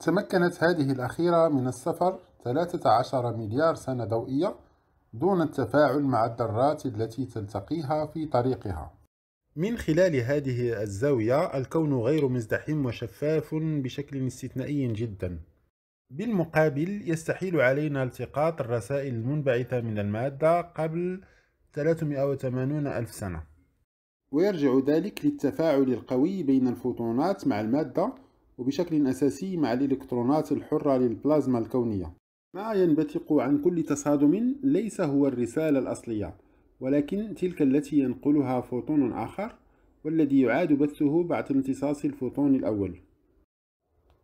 S1: تمكنت هذه الأخيرة من السفر 13 مليار سنة ضوئية دون التفاعل مع الذرات التي تلتقيها في طريقها من خلال هذه الزاوية الكون غير مزدحم وشفاف بشكل استثنائي جدا بالمقابل يستحيل علينا التقاط الرسائل المنبعثة من المادة قبل 380 ألف سنة ويرجع ذلك للتفاعل القوي بين الفوتونات مع المادة وبشكل أساسي مع الإلكترونات الحرة للبلازما الكونية ما ينبثق عن كل تصادم ليس هو الرسالة الأصلية ولكن تلك التي ينقلها فوتون آخر والذي يعاد بثه بعد امتصاص الفوتون الأول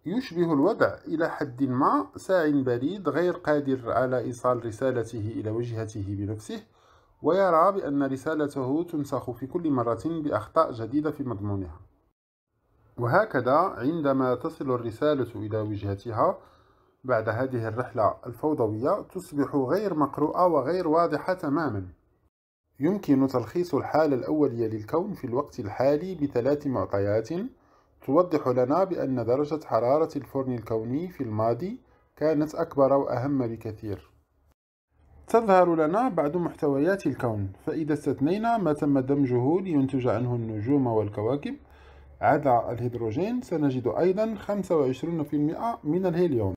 S1: يشبه الوضع إلى حد ما ساع بريد غير قادر على إيصال رسالته إلى وجهته بنفسه ويرى بأن رسالته تنسخ في كل مرة بأخطاء جديدة في مضمونها وهكذا عندما تصل الرسالة إلى وجهتها بعد هذه الرحلة الفوضوية تصبح غير مقروءة وغير واضحة تماماً يمكن تلخيص الحالة الأولية للكون في الوقت الحالي بثلاث معطيات توضح لنا بأن درجة حرارة الفرن الكوني في الماضي كانت أكبر وأهم بكثير تظهر لنا بعض محتويات الكون فإذا استثنينا ما تم دمجه لينتج عنه النجوم والكواكب عدا الهيدروجين سنجد أيضا 25% من الهيليوم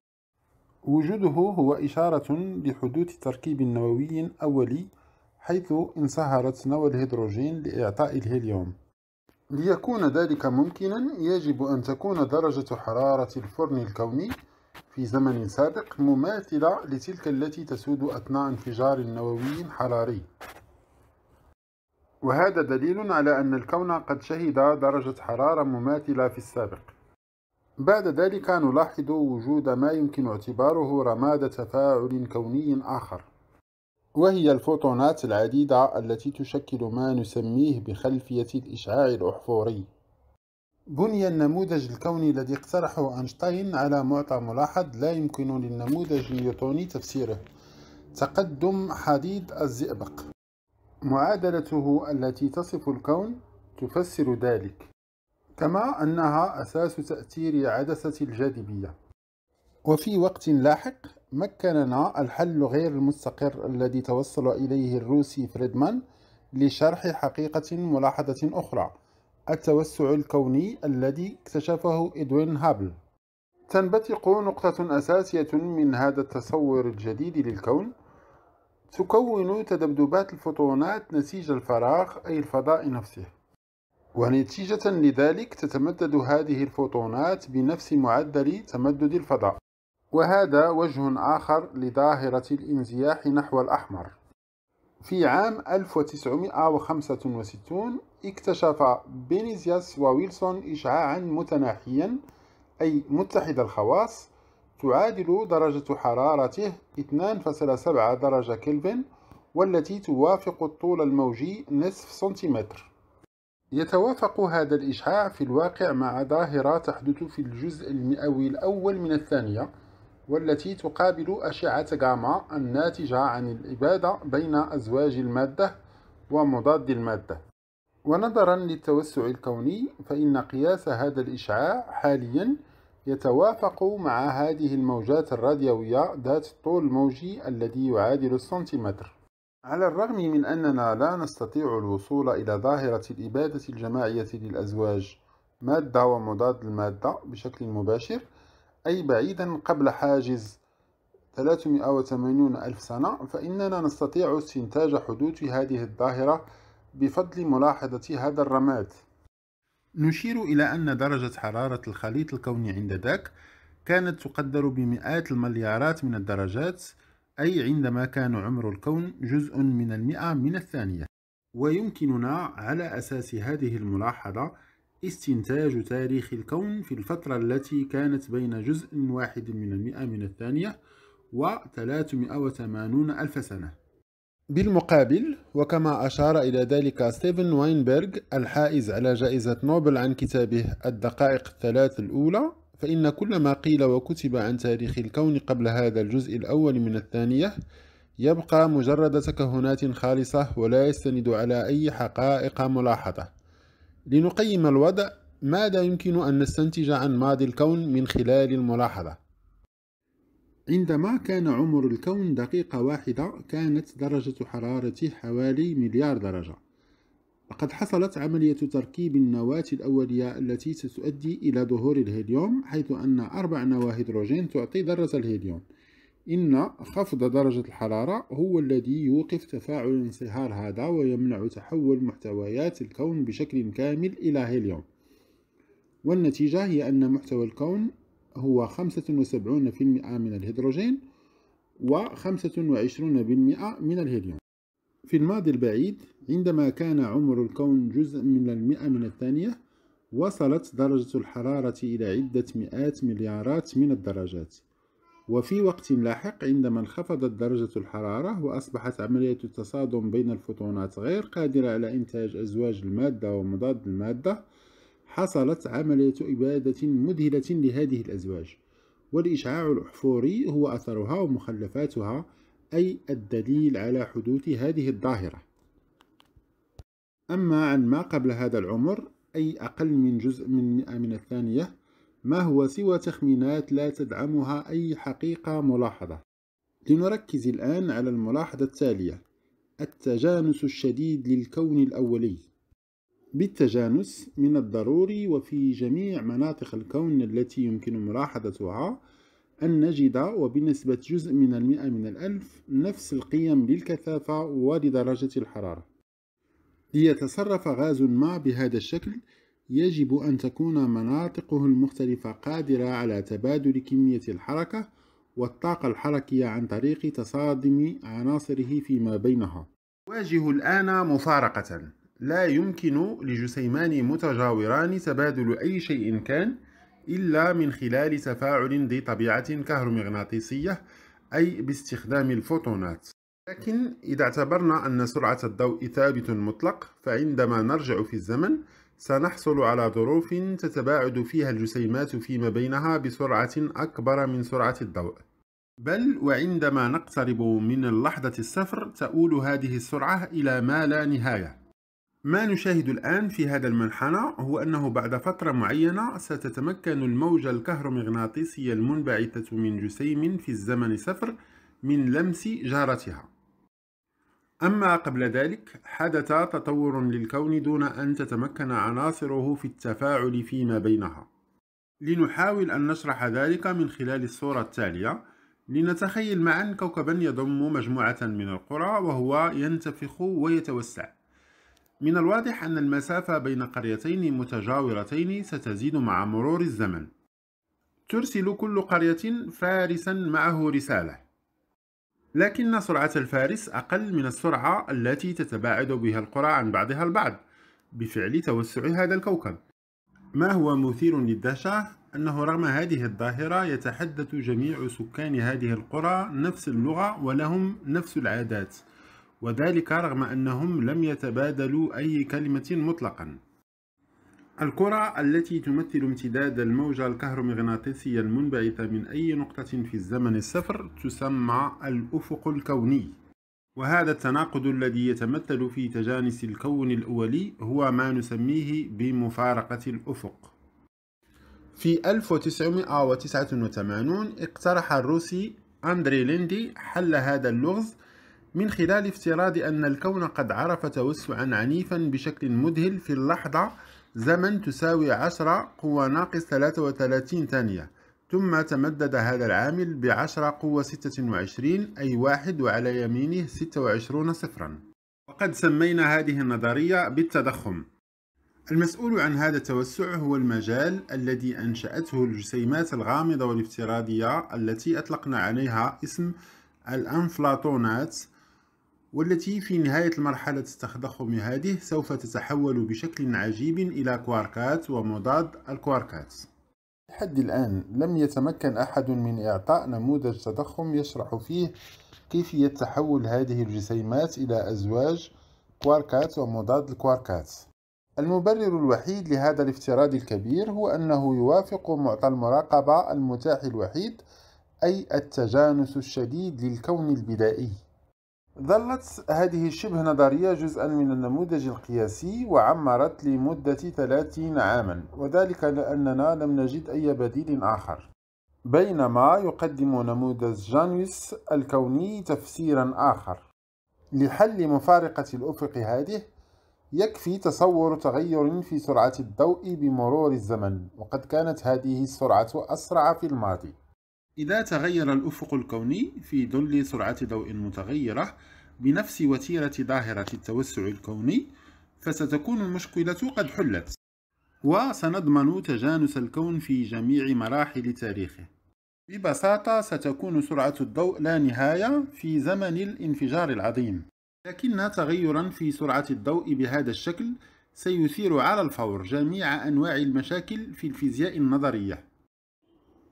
S1: وجوده هو إشارة لحدوث تركيب نووي أولي حيث انصهرت نوى الهيدروجين لإعطاء الهيليوم ليكون ذلك ممكنا يجب أن تكون درجة حرارة الفرن الكوني في زمن سابق مماثلة لتلك التي تسود أثناء انفجار نووي حراري وهذا دليل على أن الكون قد شهد درجة حرارة مماثلة في السابق بعد ذلك نلاحظ وجود ما يمكن اعتباره رماد تفاعل كوني آخر وهي الفوتونات العديدة التي تشكل ما نسميه بخلفية الإشعاع الأحفوري بني النموذج الكوني الذي اقترحه أينشتاين على معطى ملاحظ لا يمكن للنموذج النيوتوني تفسيره تقدم حديد الزئبق معادلته التي تصف الكون تفسر ذلك كما أنها أساس تأثير عدسة الجاذبية وفي وقت لاحق مكننا الحل غير المستقر الذي توصل إليه الروسي فريدمان لشرح حقيقة ملاحظة أخرى التوسع الكوني الذي اكتشفه إدوين هابل تنبثق نقطة أساسية من هذا التصور الجديد للكون تكون تذبذبات الفوتونات نسيج الفراغ أي الفضاء نفسه ونتيجة لذلك تتمدد هذه الفوتونات بنفس معدل تمدد الفضاء وهذا وجه آخر لظاهرة الانزياح نحو الأحمر في عام 1965 اكتشف بينيزياس وويلسون إشعاعا متناحيا أي متحد الخواص تعادل درجة حرارته 2.7 درجة كلفن والتي توافق الطول الموجي نصف سنتيمتر يتوافق هذا الإشعاع في الواقع مع ظاهرة تحدث في الجزء المئوي الأول من الثانية والتي تقابل أشعة غاما الناتجة عن الإبادة بين أزواج المادة ومضاد المادة ونظرا للتوسع الكوني فإن قياس هذا الإشعاع حاليا يتوافق مع هذه الموجات الراديوية ذات الطول الموجي الذي يعادل السنتيمتر على الرغم من أننا لا نستطيع الوصول إلى ظاهرة الإبادة الجماعية للأزواج مادة ومضاد المادة بشكل مباشر أي بعيدا قبل حاجز 380 ألف سنة فإننا نستطيع استنتاج حدوث هذه الظاهرة بفضل ملاحظة هذا الرماد نشير إلى أن درجة حرارة الخليط الكوني عند ذاك كانت تقدر بمئات المليارات من الدرجات أي عندما كان عمر الكون جزء من المئة من الثانية ويمكننا على أساس هذه الملاحظة استنتاج تاريخ الكون في الفترة التي كانت بين جزء واحد من المئة من الثانية و 380 ألف سنة بالمقابل وكما أشار إلى ذلك ستيفن واينبرغ الحائز على جائزة نوبل عن كتابه الدقائق الثلاث الأولى فإن كل ما قيل وكتب عن تاريخ الكون قبل هذا الجزء الأول من الثانية يبقى مجرد تكهنات خالصة ولا يستند على أي حقائق ملاحظة لنقيم الوضع ماذا يمكن أن نستنتج عن ماضي الكون من خلال الملاحظة؟ عندما كان عمر الكون دقيقة واحدة كانت درجة حرارته حوالي مليار درجة لقد حصلت عملية تركيب النواة الأولية التي ستؤدي إلى ظهور الهيليوم حيث أن أربع نواة هيدروجين تعطي ذرة الهيليوم إن خفض درجة الحرارة هو الذي يوقف تفاعل الانصهار هذا ويمنع تحول محتويات الكون بشكل كامل إلى هيليوم والنتيجة هي أن محتوى الكون هو 75% من الهيدروجين و25% من الهيليوم في الماضي البعيد عندما كان عمر الكون جزء من المئة من الثانية وصلت درجة الحرارة إلى عدة مئات مليارات من الدرجات وفي وقت لاحق عندما انخفضت درجة الحرارة وأصبحت عملية التصادم بين الفوتونات غير قادرة على إنتاج أزواج المادة ومضاد المادة حصلت عملية إبادة مذهلة لهذه الأزواج والإشعاع الأحفوري هو أثرها ومخلفاتها أي الدليل على حدوث هذه الظاهرة أما عن ما قبل هذا العمر أي أقل من جزء من مئة من الثانية ما هو سوى تخمينات لا تدعمها أي حقيقة ملاحظة لنركز الآن على الملاحظة التالية التجانس الشديد للكون الأولي بالتجانس من الضروري وفي جميع مناطق الكون التي يمكن ملاحظتها أن نجد وبنسبة جزء من المئة من الألف نفس القيم للكثافة ولدرجة الحرارة ليتصرف غاز ما بهذا الشكل يجب أن تكون مناطقه المختلفة قادرة على تبادل كمية الحركة والطاقة الحركية عن طريق تصادم عناصره فيما بينها واجه الآن مفارقة لا يمكن لجسيمان متجاوران تبادل أي شيء كان إلا من خلال تفاعل ذي طبيعة كهرومغناطيسية أي باستخدام الفوتونات لكن إذا اعتبرنا أن سرعة الضوء ثابت مطلق فعندما نرجع في الزمن سنحصل على ظروف تتباعد فيها الجسيمات فيما بينها بسرعة أكبر من سرعة الضوء بل وعندما نقترب من اللحظة السفر تؤول هذه السرعة إلى ما لا نهاية ما نشاهد الآن في هذا المنحنى هو أنه بعد فترة معينة ستتمكن الموجة الكهرومغناطيسية المنبعثة من جسيم في الزمن سفر من لمس جارتها أما قبل ذلك حدث تطور للكون دون أن تتمكن عناصره في التفاعل فيما بينها لنحاول أن نشرح ذلك من خلال الصورة التالية لنتخيل معا كوكبا يضم مجموعة من القرى وهو ينتفخ ويتوسع من الواضح أن المسافة بين قريتين متجاورتين ستزيد مع مرور الزمن ترسل كل قرية فارسا معه رسالة لكن سرعة الفارس أقل من السرعة التي تتباعد بها القرى عن بعضها البعض بفعل توسع هذا الكوكب ما هو مثير للدهشة أنه رغم هذه الظاهرة يتحدث جميع سكان هذه القرى نفس اللغة ولهم نفس العادات وذلك رغم أنهم لم يتبادلوا أي كلمة مطلقا الكرة التي تمثل امتداد الموجة الكهرومغناطيسية المنبعثة من أي نقطة في الزمن الصفر تسمى الأفق الكوني وهذا التناقض الذي يتمثل في تجانس الكون الأولي هو ما نسميه بمفارقة الأفق في 1989 اقترح الروسي أندري ليندي حل هذا اللغز من خلال افتراض أن الكون قد عرف توسعا عنيفا بشكل مذهل في اللحظة زمن تساوي عشرة قوة ناقص ثلاثة وثلاثين ثانية ثم تمدد هذا العامل بعشرة قوة ستة وعشرين أي واحد وعلى يمينه ستة وعشرون صفرا وقد سمينا هذه النظرية بالتضخم المسؤول عن هذا التوسع هو المجال الذي أنشأته الجسيمات الغامضة والافتراضية التي أطلقنا عليها اسم الأنفلاطونات والتي في نهاية المرحلة التضخم هذه سوف تتحول بشكل عجيب إلى كواركات ومضاد الكواركات لحد الآن لم يتمكن أحد من إعطاء نموذج تضخم يشرح فيه كيفية تحول هذه الجسيمات إلى أزواج كواركات ومضاد الكواركات المبرر الوحيد لهذا الافتراض الكبير هو أنه يوافق معطى المراقبة المتاح الوحيد أي التجانس الشديد للكون البدائي ظلت هذه الشبه نظرية جزءا من النموذج القياسي وعمرت لمدة 30 عاما وذلك لأننا لم نجد أي بديل آخر بينما يقدم نموذج جانيوس الكوني تفسيرا آخر لحل مفارقة الأفق هذه يكفي تصور تغير في سرعة الضوء بمرور الزمن وقد كانت هذه السرعة أسرع في الماضي إذا تغير الأفق الكوني في ظل سرعة ضوء متغيرة بنفس وتيرة ظاهرة التوسع الكوني فستكون المشكلة قد حلت وسنضمن تجانس الكون في جميع مراحل تاريخه ببساطة ستكون سرعة الضوء لا نهاية في زمن الانفجار العظيم لكن تغيرا في سرعة الضوء بهذا الشكل سيثير على الفور جميع أنواع المشاكل في الفيزياء النظرية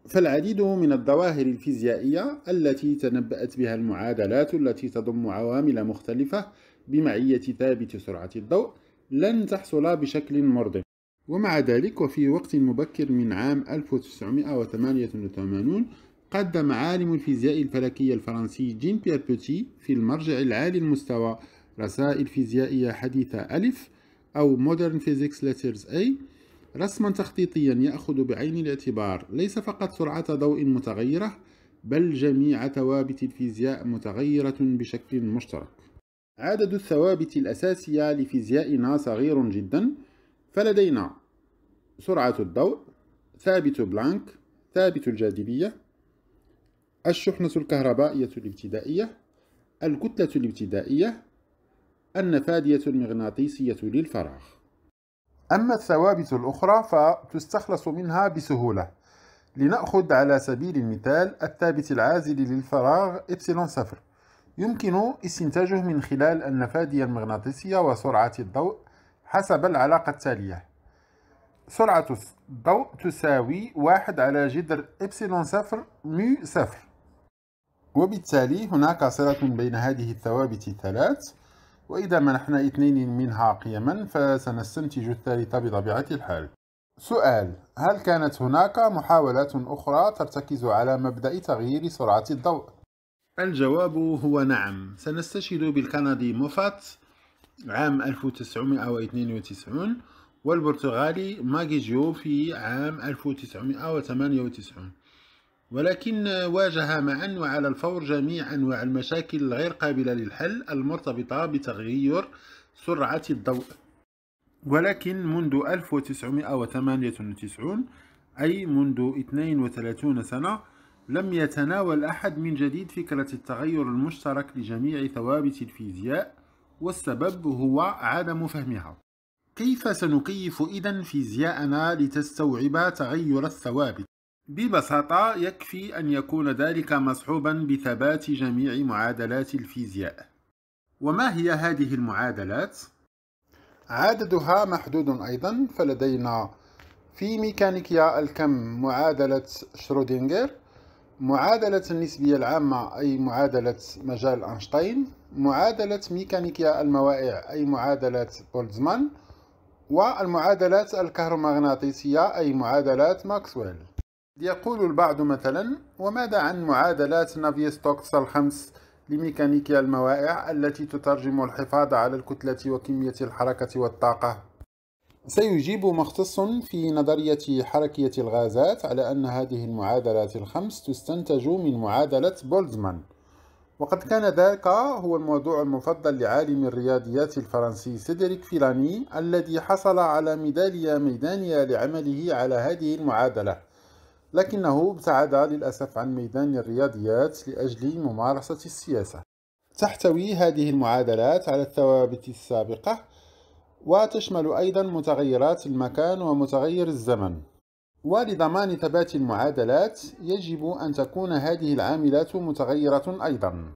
S1: فالعديد من الظواهر الفيزيائية التي تنبأت بها المعادلات التي تضم عوامل مختلفة بمعية ثابت سرعة الضوء لن تحصل بشكل مرضي ومع ذلك وفي وقت مبكر من عام 1988 قدم عالم الفيزياء الفلكي الفرنسي جين بيير بوتي في المرجع العالي المستوى رسائل فيزيائية حديثة ألف أو Modern Physics Letters A رسما تخطيطيا يأخذ بعين الاعتبار ليس فقط سرعة ضوء متغيرة بل جميع ثوابت الفيزياء متغيرة بشكل مشترك عدد الثوابت الأساسية لفيزيائنا صغير جدا فلدينا سرعة الضوء ثابت بلانك ثابت الجاذبية الشحنة الكهربائية الابتدائية الكتلة الابتدائية النفاذية المغناطيسية للفراغ أما الثوابت الأخرى فتستخلص منها بسهولة لنأخذ على سبيل المثال الثابت العازل للفراغ إبسلون صفر يمكن استنتاجه من خلال النفاذية المغناطيسية وسرعة الضوء حسب العلاقة التالية سرعة الضوء تساوي واحد على جذر إبسلون صفر مو صفر وبالتالي هناك صلة بين هذه الثوابت الثلاث وإذا منحنا اثنين منها قيما فسنستنتج الثالثة بطبيعة الحال سؤال هل كانت هناك محاولات أخرى ترتكز على مبدأ تغيير سرعة الضوء؟ الجواب هو نعم سنستشهد بالكندي موفات عام 1992 والبرتغالي ماجيجيو في عام 1998 ولكن واجه معا وعلى الفور جميع أنواع المشاكل الغير قابلة للحل المرتبطة بتغير سرعة الضوء ولكن منذ 1998 أي منذ 32 سنة لم يتناول أحد من جديد فكرة التغير المشترك لجميع ثوابت الفيزياء والسبب هو عدم فهمها كيف سنكيف إذا فيزياءنا لتستوعب تغير الثوابت؟ ببساطة يكفي أن يكون ذلك مصحوبا بثبات جميع معادلات الفيزياء وما هي هذه المعادلات؟ عددها محدود أيضا فلدينا في ميكانيكيا الكم معادلة شرودينجر معادلة النسبية العامة أي معادلة مجال أينشتاين معادلة ميكانيكيا الموائع أي معادلة بولتزمان والمعادلات الكهرومغناطيسية أي معادلات ماكسويل يقول البعض مثلا وماذا عن معادلات نافيستوكس الخمس لميكانيكيا الموائع التي تترجم الحفاظ على الكتلة وكمية الحركة والطاقة سيجيب مختص في نظرية حركية الغازات على أن هذه المعادلات الخمس تستنتج من معادلة بولزمان وقد كان ذاك هو الموضوع المفضل لعالم الرياضيات الفرنسي سيدريك فيلاني الذي حصل على ميدالية ميدانية لعمله على هذه المعادلة لكنه ابتعد للأسف عن ميدان الرياضيات لأجل ممارسة السياسة تحتوي هذه المعادلات على الثوابت السابقة وتشمل أيضا متغيرات المكان ومتغير الزمن ولضمان ثبات المعادلات يجب أن تكون هذه العاملات متغيرة أيضا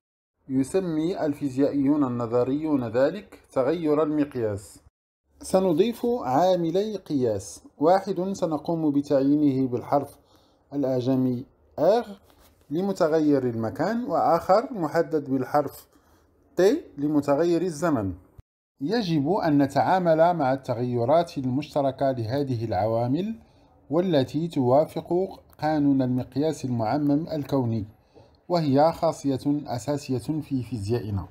S1: يسمي الفيزيائيون النظريون ذلك تغير المقياس سنضيف عاملي قياس واحد سنقوم بتعيينه بالحرف الأعجمي R لمتغير المكان وآخر محدد بالحرف T لمتغير الزمن يجب أن نتعامل مع التغيرات المشتركة لهذه العوامل والتي توافق قانون المقياس المعمم الكوني وهي خاصية أساسية في فيزيائنا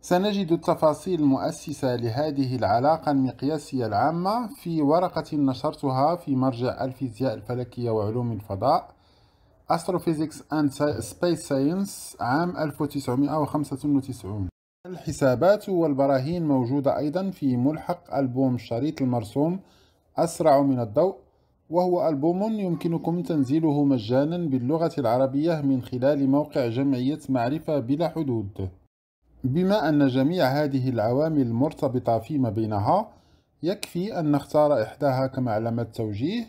S1: سنجد التفاصيل المؤسسة لهذه العلاقة المقياسية العامة في ورقة نشرتها في مرجع الفيزياء الفلكية وعلوم الفضاء Astrophysics and Space Science عام 1995 الحسابات والبراهين موجودة أيضا في ملحق ألبوم الشريط المرسوم أسرع من الضوء وهو ألبوم يمكنكم تنزيله مجانا باللغة العربية من خلال موقع جمعية معرفة بلا حدود بما أن جميع هذه العوامل مرتبطة فيما بينها يكفي أن نختار إحداها كمعلمة توجيه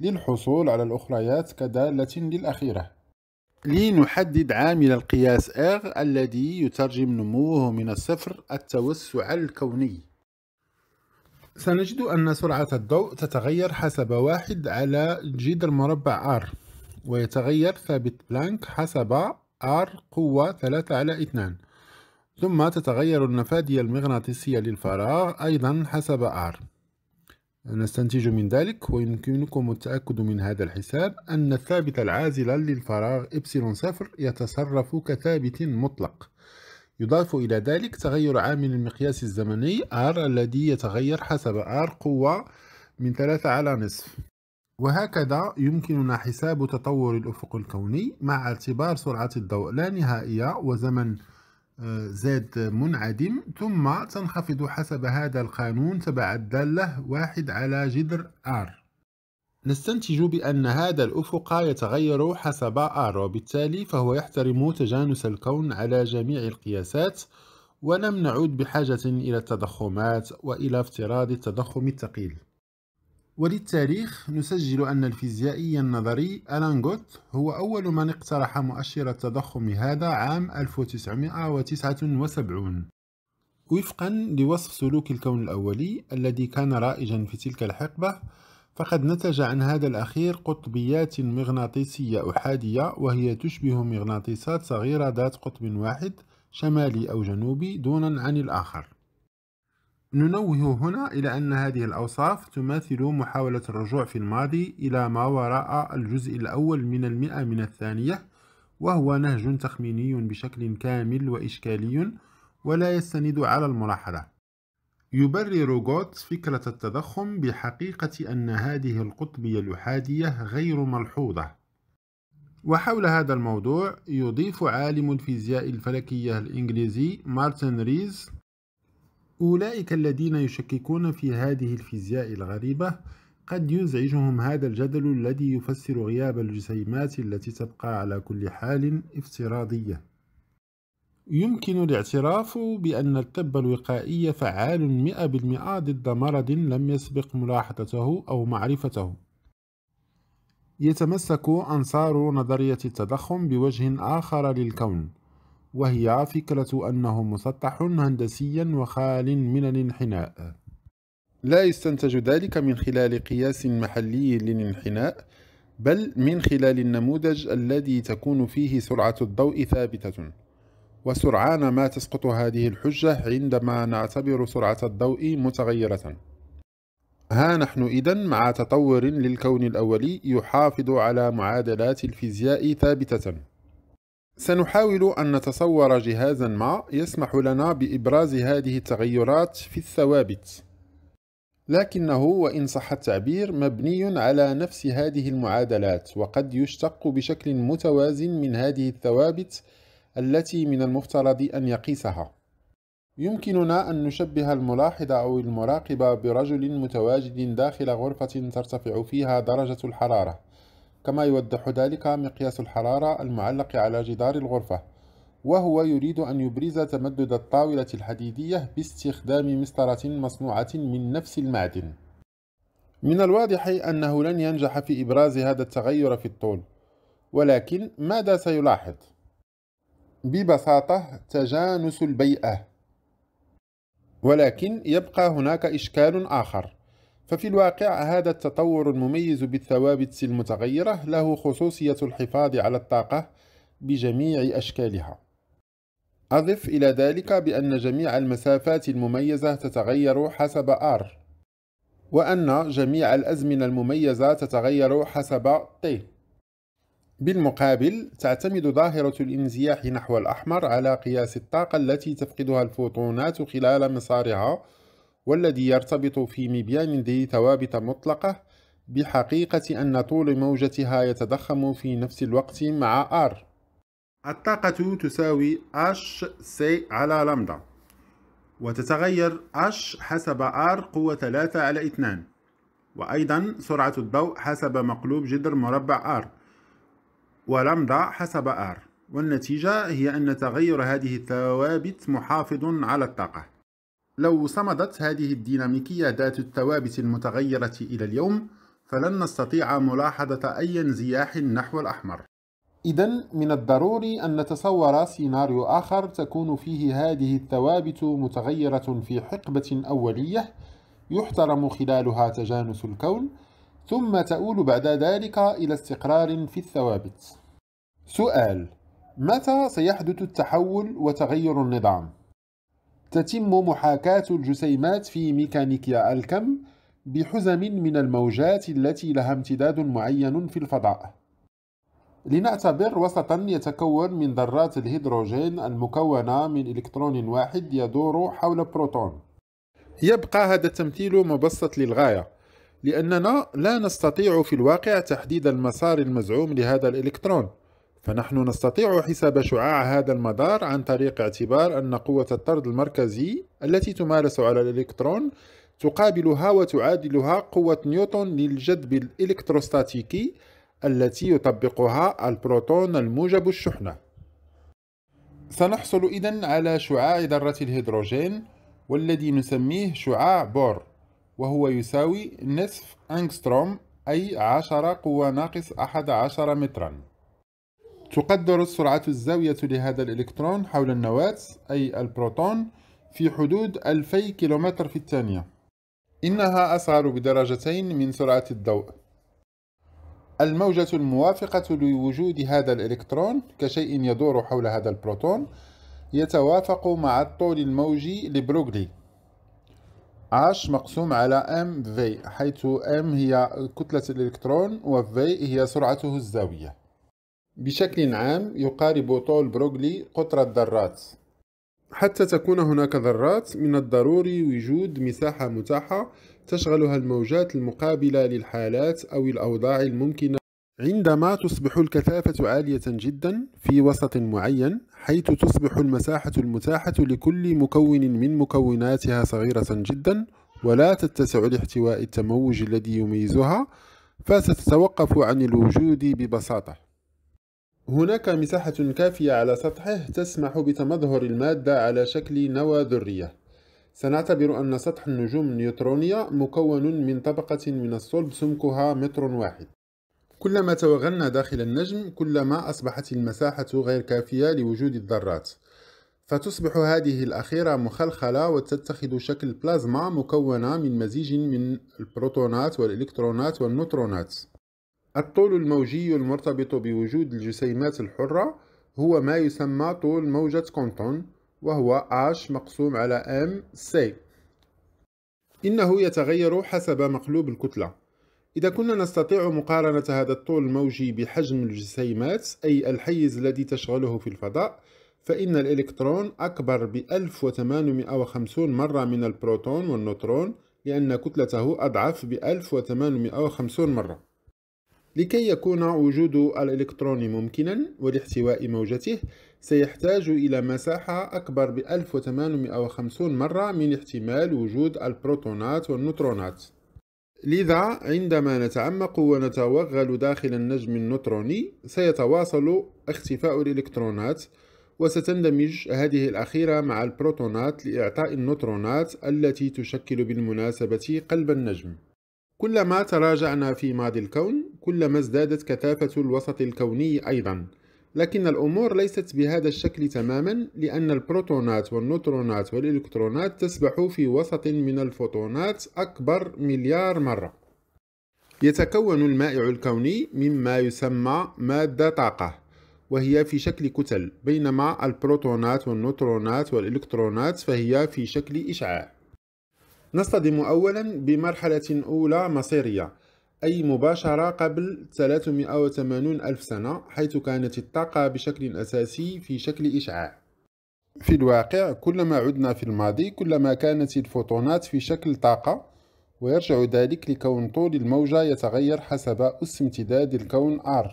S1: للحصول على الأخريات كدالة للأخيرة لنحدد عامل القياس R الذي يترجم نموه من الصفر التوسع الكوني سنجد أن سرعة الضوء تتغير حسب واحد على جدر مربع R ويتغير ثابت بلانك حسب R قوة 3 على 2 ثم تتغير النفادية المغناطيسية للفراغ أيضا حسب R نستنتج من ذلك ويمكنكم التأكد من هذا الحساب أن الثابت العازل للفراغ إبسلون صفر يتصرف كثابت مطلق يضاف إلى ذلك تغير عامل المقياس الزمني R الذي يتغير حسب R قوة من ثلاثة على نصف وهكذا يمكننا حساب تطور الأفق الكوني مع اعتبار سرعة الضوء لا نهائية وزمن زاد منعدم ثم تنخفض حسب هذا القانون تبع الدالة واحد على جذر R نستنتج بأن هذا الأفق يتغير حسب R وبالتالي فهو يحترم تجانس الكون على جميع القياسات ولم نعود بحاجة إلى التضخمات وإلى افتراض التضخم الثقيل وللتاريخ نسجل أن الفيزيائي النظري ألان غوت هو أول من اقترح مؤشر التضخم هذا عام 1979 وفقا لوصف سلوك الكون الأولي الذي كان رائجا في تلك الحقبة فقد نتج عن هذا الأخير قطبيات مغناطيسية أحادية وهي تشبه مغناطيسات صغيرة ذات قطب واحد شمالي أو جنوبي دونا عن الآخر ننوه هنا إلى أن هذه الأوصاف تماثل محاولة الرجوع في الماضي إلى ما وراء الجزء الأول من المئة من الثانية وهو نهج تخميني بشكل كامل وإشكالي ولا يستند على الملاحظة يبرر جوت فكرة التضخم بحقيقة أن هذه القطبية الأحادية غير ملحوظة وحول هذا الموضوع يضيف عالم الفيزياء الفلكية الإنجليزي مارتن ريز أولئك الذين يشككون في هذه الفيزياء الغريبة قد يزعجهم هذا الجدل الذي يفسر غياب الجسيمات التي تبقى على كل حال افتراضية يمكن الاعتراف بأن الطب الوقائي فعال مئة بالمئة ضد مرض لم يسبق ملاحظته أو معرفته يتمسك أنصار نظرية التضخم بوجه آخر للكون وهي فكرة أنه مسطح هندسيا وخال من الانحناء لا يستنتج ذلك من خلال قياس محلي للانحناء بل من خلال النموذج الذي تكون فيه سرعة الضوء ثابتة وسرعان ما تسقط هذه الحجة عندما نعتبر سرعة الضوء متغيرة ها نحن إذا مع تطور للكون الأولي يحافظ على معادلات الفيزياء ثابتة سنحاول أن نتصور جهازا ما يسمح لنا بإبراز هذه التغيرات في الثوابت لكنه وإن صح التعبير مبني على نفس هذه المعادلات وقد يشتق بشكل متوازن من هذه الثوابت التي من المفترض أن يقيسها يمكننا أن نشبه الملاحظ أو المراقب برجل متواجد داخل غرفة ترتفع فيها درجة الحرارة كما يوضح ذلك مقياس الحرارة المعلق على جدار الغرفة وهو يريد أن يبرز تمدد الطاولة الحديدية باستخدام مسطرة مصنوعة من نفس المعدن من الواضح أنه لن ينجح في إبراز هذا التغير في الطول ولكن ماذا سيلاحظ؟ ببساطة تجانس البيئة ولكن يبقى هناك إشكال آخر ففي الواقع هذا التطور المميز بالثوابت المتغيرة له خصوصية الحفاظ على الطاقة بجميع أشكالها أضف إلى ذلك بأن جميع المسافات المميزة تتغير حسب R وأن جميع الأزمنة المميزة تتغير حسب T بالمقابل تعتمد ظاهرة الانزياح نحو الأحمر على قياس الطاقة التي تفقدها الفوتونات خلال مسارها والذي يرتبط في مبيان ذي ثوابت مطلقة بحقيقة أن طول موجتها يتضخم في نفس الوقت مع R الطاقة تساوي C على لامدا وتتغير H حسب R قوة 3 على 2 وأيضا سرعة الضوء حسب مقلوب جذر مربع R ولامدا حسب R والنتيجة هي أن تغير هذه الثوابت محافظ على الطاقة لو صمدت هذه الديناميكية ذات الثوابت المتغيرة إلى اليوم فلن نستطيع ملاحظة أي انزياح نحو الأحمر إذا من الضروري أن نتصور سيناريو آخر تكون فيه هذه الثوابت متغيرة في حقبة أولية يحترم خلالها تجانس الكون ثم تؤول بعد ذلك إلى استقرار في الثوابت سؤال متى سيحدث التحول وتغير النظام؟ تتم محاكاة الجسيمات في ميكانيكيا الكم بحزم من الموجات التي لها امتداد معين في الفضاء لنعتبر وسطا يتكون من ذرات الهيدروجين المكونة من إلكترون واحد يدور حول بروتون يبقى هذا التمثيل مبسط للغاية لأننا لا نستطيع في الواقع تحديد المسار المزعوم لهذا الإلكترون فنحن نستطيع حساب شعاع هذا المدار عن طريق اعتبار أن قوة الطرد المركزي التي تمارس على الإلكترون تقابلها وتعادلها قوة نيوتن للجذب الإلكتروستاتيكي التي يطبقها البروتون الموجب الشحنة سنحصل إذن على شعاع ذرة الهيدروجين والذي نسميه شعاع بور وهو يساوي نصف أنغستروم أي عشرة قوة ناقص أحد عشر متراً تقدر سرعة الزاوية لهذا الإلكترون حول النواة أي البروتون في حدود 2000 كيلومتر في الثانية إنها أصغر بدرجتين من سرعة الضوء الموجة الموافقة لوجود هذا الإلكترون كشيء يدور حول هذا البروتون يتوافق مع الطول الموجي لبروغلي H مقسوم على mv حيث m هي كتلة الإلكترون و v هي سرعته الزاوية بشكل عام يقارب طول بروغلي قطر الذرات حتى تكون هناك ذرات من الضروري وجود مساحة متاحة تشغلها الموجات المقابلة للحالات أو الأوضاع الممكنة عندما تصبح الكثافة عالية جدا في وسط معين حيث تصبح المساحة المتاحة لكل مكون من مكوناتها صغيرة جدا ولا تتسع لاحتواء التموج الذي يميزها فستتوقف عن الوجود ببساطة هناك مساحة كافية على سطحه تسمح بتمظهر المادة على شكل نوى ذرية سنعتبر أن سطح النجوم النيوترونية مكون من طبقة من الصلب سمكها متر واحد كلما توغلنا داخل النجم كلما أصبحت المساحة غير كافية لوجود الذرات فتصبح هذه الأخيرة مخلخلة وتتخذ شكل بلازما مكونة من مزيج من البروتونات والإلكترونات والنوترونات الطول الموجي المرتبط بوجود الجسيمات الحرة هو ما يسمى طول موجة كونتون وهو H مقسوم على MC إنه يتغير حسب مقلوب الكتلة إذا كنا نستطيع مقارنة هذا الطول الموجي بحجم الجسيمات أي الحيز الذي تشغله في الفضاء فإن الإلكترون أكبر ب 1850 مرة من البروتون والنوترون لأن كتلته أضعف ب 1850 مرة لكي يكون وجود الإلكترون ممكنا ولاحتواء موجته سيحتاج إلى مساحة أكبر ب 1850 مرة من احتمال وجود البروتونات والنوترونات لذا عندما نتعمق ونتوغل داخل النجم النوتروني سيتواصل اختفاء الإلكترونات وستندمج هذه الأخيرة مع البروتونات لإعطاء النوترونات التي تشكل بالمناسبة قلب النجم كلما تراجعنا في ماضي الكون كلما ازدادت كثافة الوسط الكوني أيضا لكن الأمور ليست بهذا الشكل تماما لأن البروتونات والنوترونات والإلكترونات تسبح في وسط من الفوتونات أكبر مليار مرة يتكون المائع الكوني مما يسمى مادة طاقة وهي في شكل كتل بينما البروتونات والنوترونات والإلكترونات فهي في شكل إشعاع نصطدم أولا بمرحلة أولى مصيرية أي مباشرة قبل 380 ألف سنة حيث كانت الطاقة بشكل أساسي في شكل إشعاع في الواقع كلما عدنا في الماضي كلما كانت الفوتونات في شكل طاقة ويرجع ذلك لكون طول الموجة يتغير حسب أس امتداد الكون R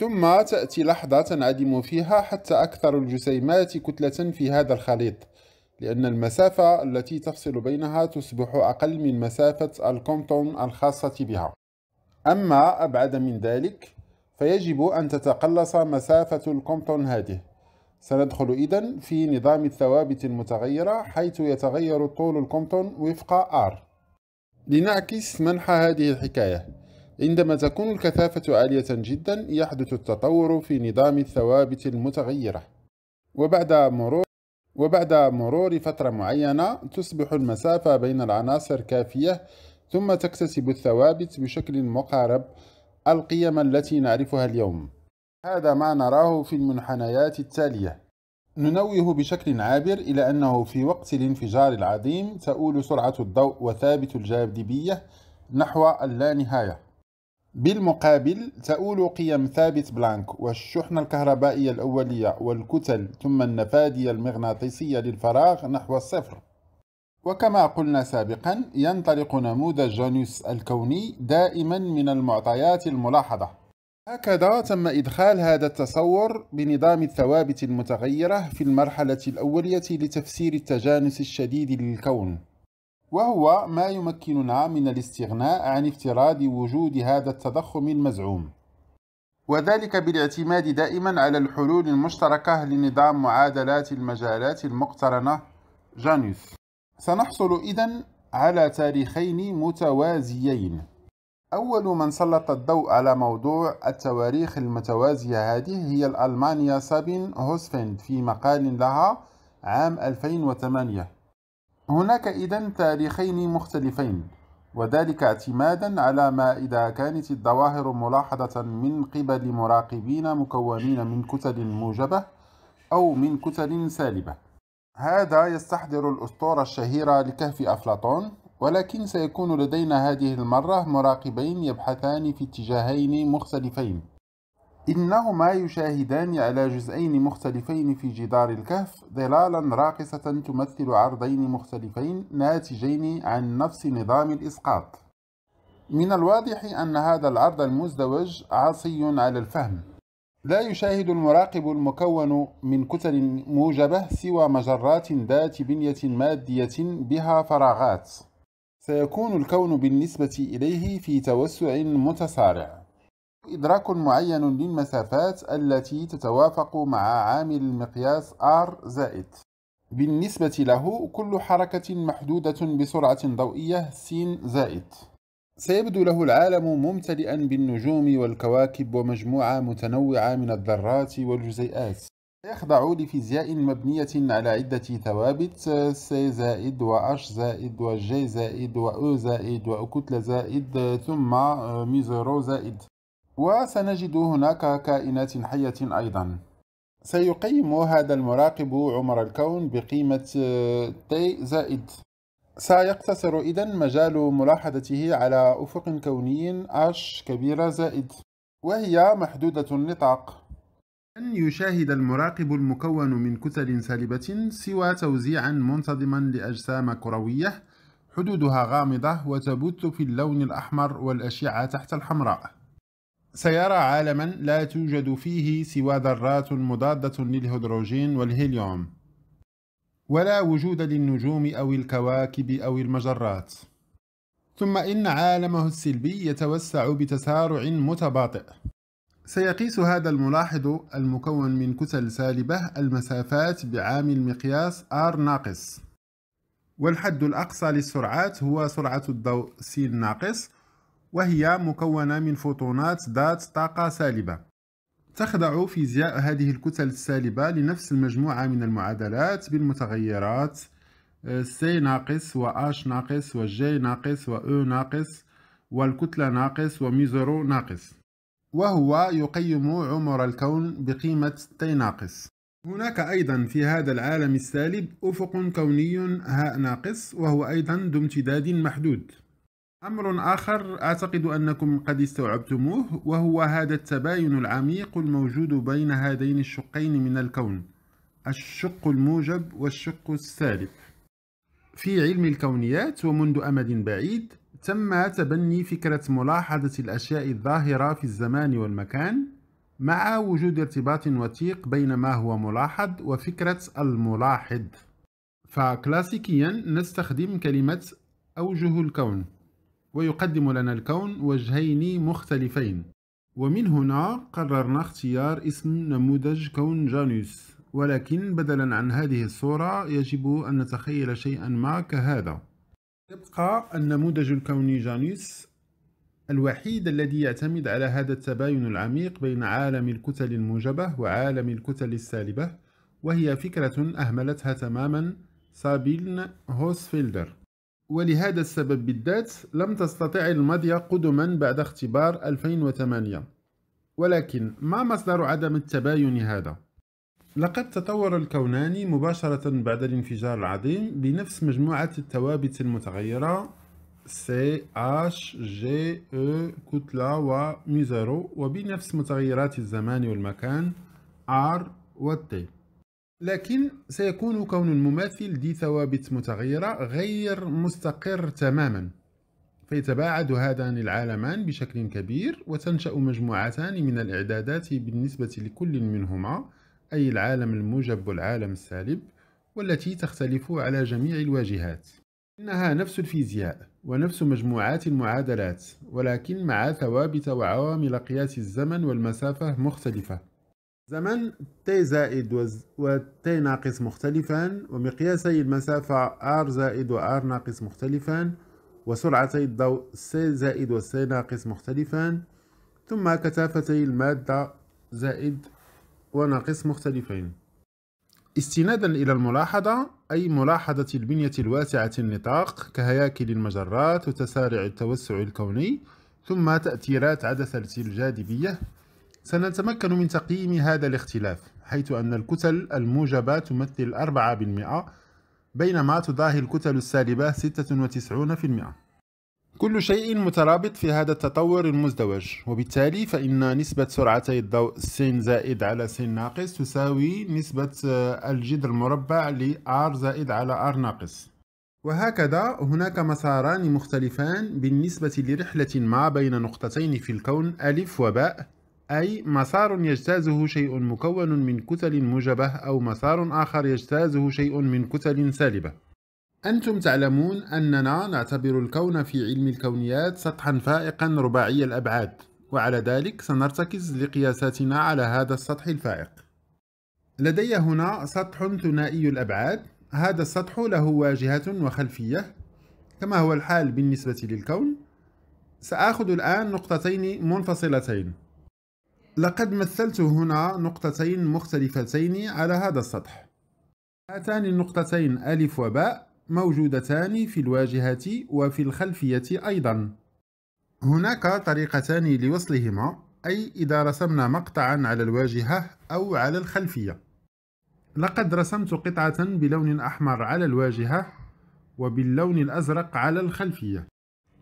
S1: ثم تأتي لحظة تنعدم فيها حتى أكثر الجسيمات كتلة في هذا الخليط لأن المسافة التي تفصل بينها تصبح أقل من مسافة الكومتون الخاصة بها أما أبعد من ذلك فيجب أن تتقلص مسافة الكومتون هذه سندخل إذن في نظام الثوابت المتغيرة حيث يتغير طول الكومتون وفق R لنعكس منح هذه الحكاية عندما تكون الكثافة عالية جدا يحدث التطور في نظام الثوابت المتغيرة وبعد مرور وبعد مرور فترة معينة تصبح المسافة بين العناصر كافية ثم تكتسب الثوابت بشكل مقارب القيم التي نعرفها اليوم هذا ما نراه في المنحنيات التالية ننوه بشكل عابر إلى أنه في وقت الانفجار العظيم تؤول سرعة الضوء وثابت الجاذبية نحو اللانهاية بالمقابل تؤول قيم ثابت بلانك والشحنة الكهربائية الأولية والكتل ثم النفادية المغناطيسية للفراغ نحو الصفر وكما قلنا سابقا ينطلق نموذج جانوس الكوني دائما من المعطيات الملاحظة هكذا تم إدخال هذا التصور بنظام الثوابت المتغيرة في المرحلة الأولية لتفسير التجانس الشديد للكون وهو ما يمكننا من الاستغناء عن افتراض وجود هذا التضخم المزعوم وذلك بالاعتماد دائما على الحلول المشتركة لنظام معادلات المجالات المقترنة جانيوس سنحصل إذن على تاريخين متوازيين أول من سلط الضوء على موضوع التواريخ المتوازية هذه هي الألمانية سابين هوسفند في مقال لها عام 2008 هناك إذا تاريخين مختلفين وذلك اعتمادا على ما إذا كانت الظواهر ملاحظة من قبل مراقبين مكونين من كتل موجبة أو من كتل سالبة هذا يستحضر الأسطورة الشهيرة لكهف أفلاطون ولكن سيكون لدينا هذه المرة مراقبين يبحثان في اتجاهين مختلفين إنهما يشاهدان على جزئين مختلفين في جدار الكهف ظلالا راقصة تمثل عرضين مختلفين ناتجين عن نفس نظام الإسقاط من الواضح أن هذا العرض المزدوج عصي على الفهم لا يشاهد المراقب المكون من كتل موجبة سوى مجرات ذات بنية مادية بها فراغات سيكون الكون بالنسبة إليه في توسع متسارع إدراك معين للمسافات التي تتوافق مع عامل المقياس R زائد بالنسبة له كل حركة محدودة بسرعة ضوئية س زائد سيبدو له العالم ممتلئا بالنجوم والكواكب ومجموعة متنوعة من الذرات والجزيئات سيخضع لفيزياء مبنية على عدة ثوابت س زائد و H زائد و J زائد و O زائد و كتلة زائد ثم ميزرو زائد وسنجد هناك كائنات حية أيضا سيقيم هذا المراقب عمر الكون بقيمة آه، تي زائد سيقتصر إذا مجال ملاحظته على أفق كوني H كبيرة زائد وهي محدودة النطاق أن يشاهد المراقب المكون من كتل سالبة سوى توزيعا منتظما لأجسام كروية حدودها غامضة وتبت في اللون الأحمر والأشعة تحت الحمراء سيرى عالما لا توجد فيه سوى ذرات مضادة للهيدروجين والهيليوم ولا وجود للنجوم أو الكواكب أو المجرات ثم إن عالمه السلبي يتوسع بتسارع متباطئ سيقيس هذا الملاحظ المكون من كتل سالبة المسافات بعامل مقياس R ناقص والحد الأقصى للسرعات هو سرعة الضوء س ناقص وهي مكونة من فوتونات ذات طاقة سالبة تخضع فيزياء هذه الكتل السالبة لنفس المجموعة من المعادلات بالمتغيرات آه، C ناقص و اش ناقص و J ناقص و او e ناقص والكتلة ناقص وميزرو ناقص وهو يقيم عمر الكون بقيمة تي ناقص هناك أيضا في هذا العالم السالب أفق كوني هاء ناقص وهو أيضا ذو امتداد محدود أمر آخر أعتقد أنكم قد استوعبتموه وهو هذا التباين العميق الموجود بين هذين الشقين من الكون الشق الموجب والشق السالب في علم الكونيات ومنذ أمد بعيد تم تبني فكرة ملاحظة الأشياء الظاهرة في الزمان والمكان مع وجود ارتباط وثيق بين ما هو ملاحظ وفكرة الملاحظ فكلاسيكيا نستخدم كلمة أوجه الكون ويقدم لنا الكون وجهين مختلفين ومن هنا قررنا اختيار اسم نموذج كون جانوس ولكن بدلا عن هذه الصورة يجب أن نتخيل شيئا ما كهذا يبقى النموذج الكوني جانوس الوحيد الذي يعتمد على هذا التباين العميق بين عالم الكتل الموجبة وعالم الكتل السالبة وهي فكرة أهملتها تماما سابين هوسفيلدر ولهذا السبب بالذات لم تستطع المضي قدما بعد اختبار 2008 ولكن ما مصدر عدم التباين هذا؟ لقد تطور الكونان مباشرة بعد الانفجار العظيم بنفس مجموعة التوابت المتغيرة C, H, G, E, كتلة و ميزارو وبنفس متغيرات الزمان والمكان R و T لكن سيكون كون المماثل ذي ثوابت متغيرة غير مستقر تماما فيتباعد هذان العالمان بشكل كبير وتنشأ مجموعتان من الإعدادات بالنسبة لكل منهما أي العالم الموجب والعالم السالب والتي تختلف على جميع الواجهات إنها نفس الفيزياء ونفس مجموعات المعادلات ولكن مع ثوابت وعوامل قياس الزمن والمسافة مختلفة زمن t زائد و وt ناقص مختلفان ومقياسي المسافة r زائد و r ناقص مختلفان وسرعتي الضوء c زائد و c ناقص مختلفان ثم كثافتي المادة زائد وناقص مختلفين استنادا إلى الملاحظة أي ملاحظة البنية الواسعة النطاق كهياكل المجرات وتسارع التوسع الكوني ثم تأثيرات عدسة الجاذبية سنتمكن من تقييم هذا الاختلاف حيث أن الكتل الموجبة تمثل 4% بينما تضاهي الكتل السالبة 96% كل شيء مترابط في هذا التطور المزدوج وبالتالي فإن نسبة سرعتي الضوء سين زائد على سين ناقص تساوي نسبة آه، الجذر المربع ل R زائد على R ناقص وهكذا هناك مساران مختلفان بالنسبة لرحلة ما بين نقطتين في الكون ألف وباء أي مسار يجتازه شيء مكون من كتل موجبة أو مسار آخر يجتازه شيء من كتل سالبة أنتم تعلمون أننا نعتبر الكون في علم الكونيات سطحا فائقا رباعي الأبعاد وعلى ذلك سنرتكز لقياساتنا على هذا السطح الفائق لدي هنا سطح ثنائي الأبعاد هذا السطح له واجهة وخلفية كما هو الحال بالنسبة للكون سآخذ الآن نقطتين منفصلتين لقد مثلت هنا نقطتين مختلفتين على هذا السطح هاتان النقطتين ألف وباء موجودتان في الواجهة وفي الخلفية أيضا هناك طريقتان لوصلهما أي إذا رسمنا مقطعا على الواجهة أو على الخلفية لقد رسمت قطعة بلون أحمر على الواجهة وباللون الأزرق على الخلفية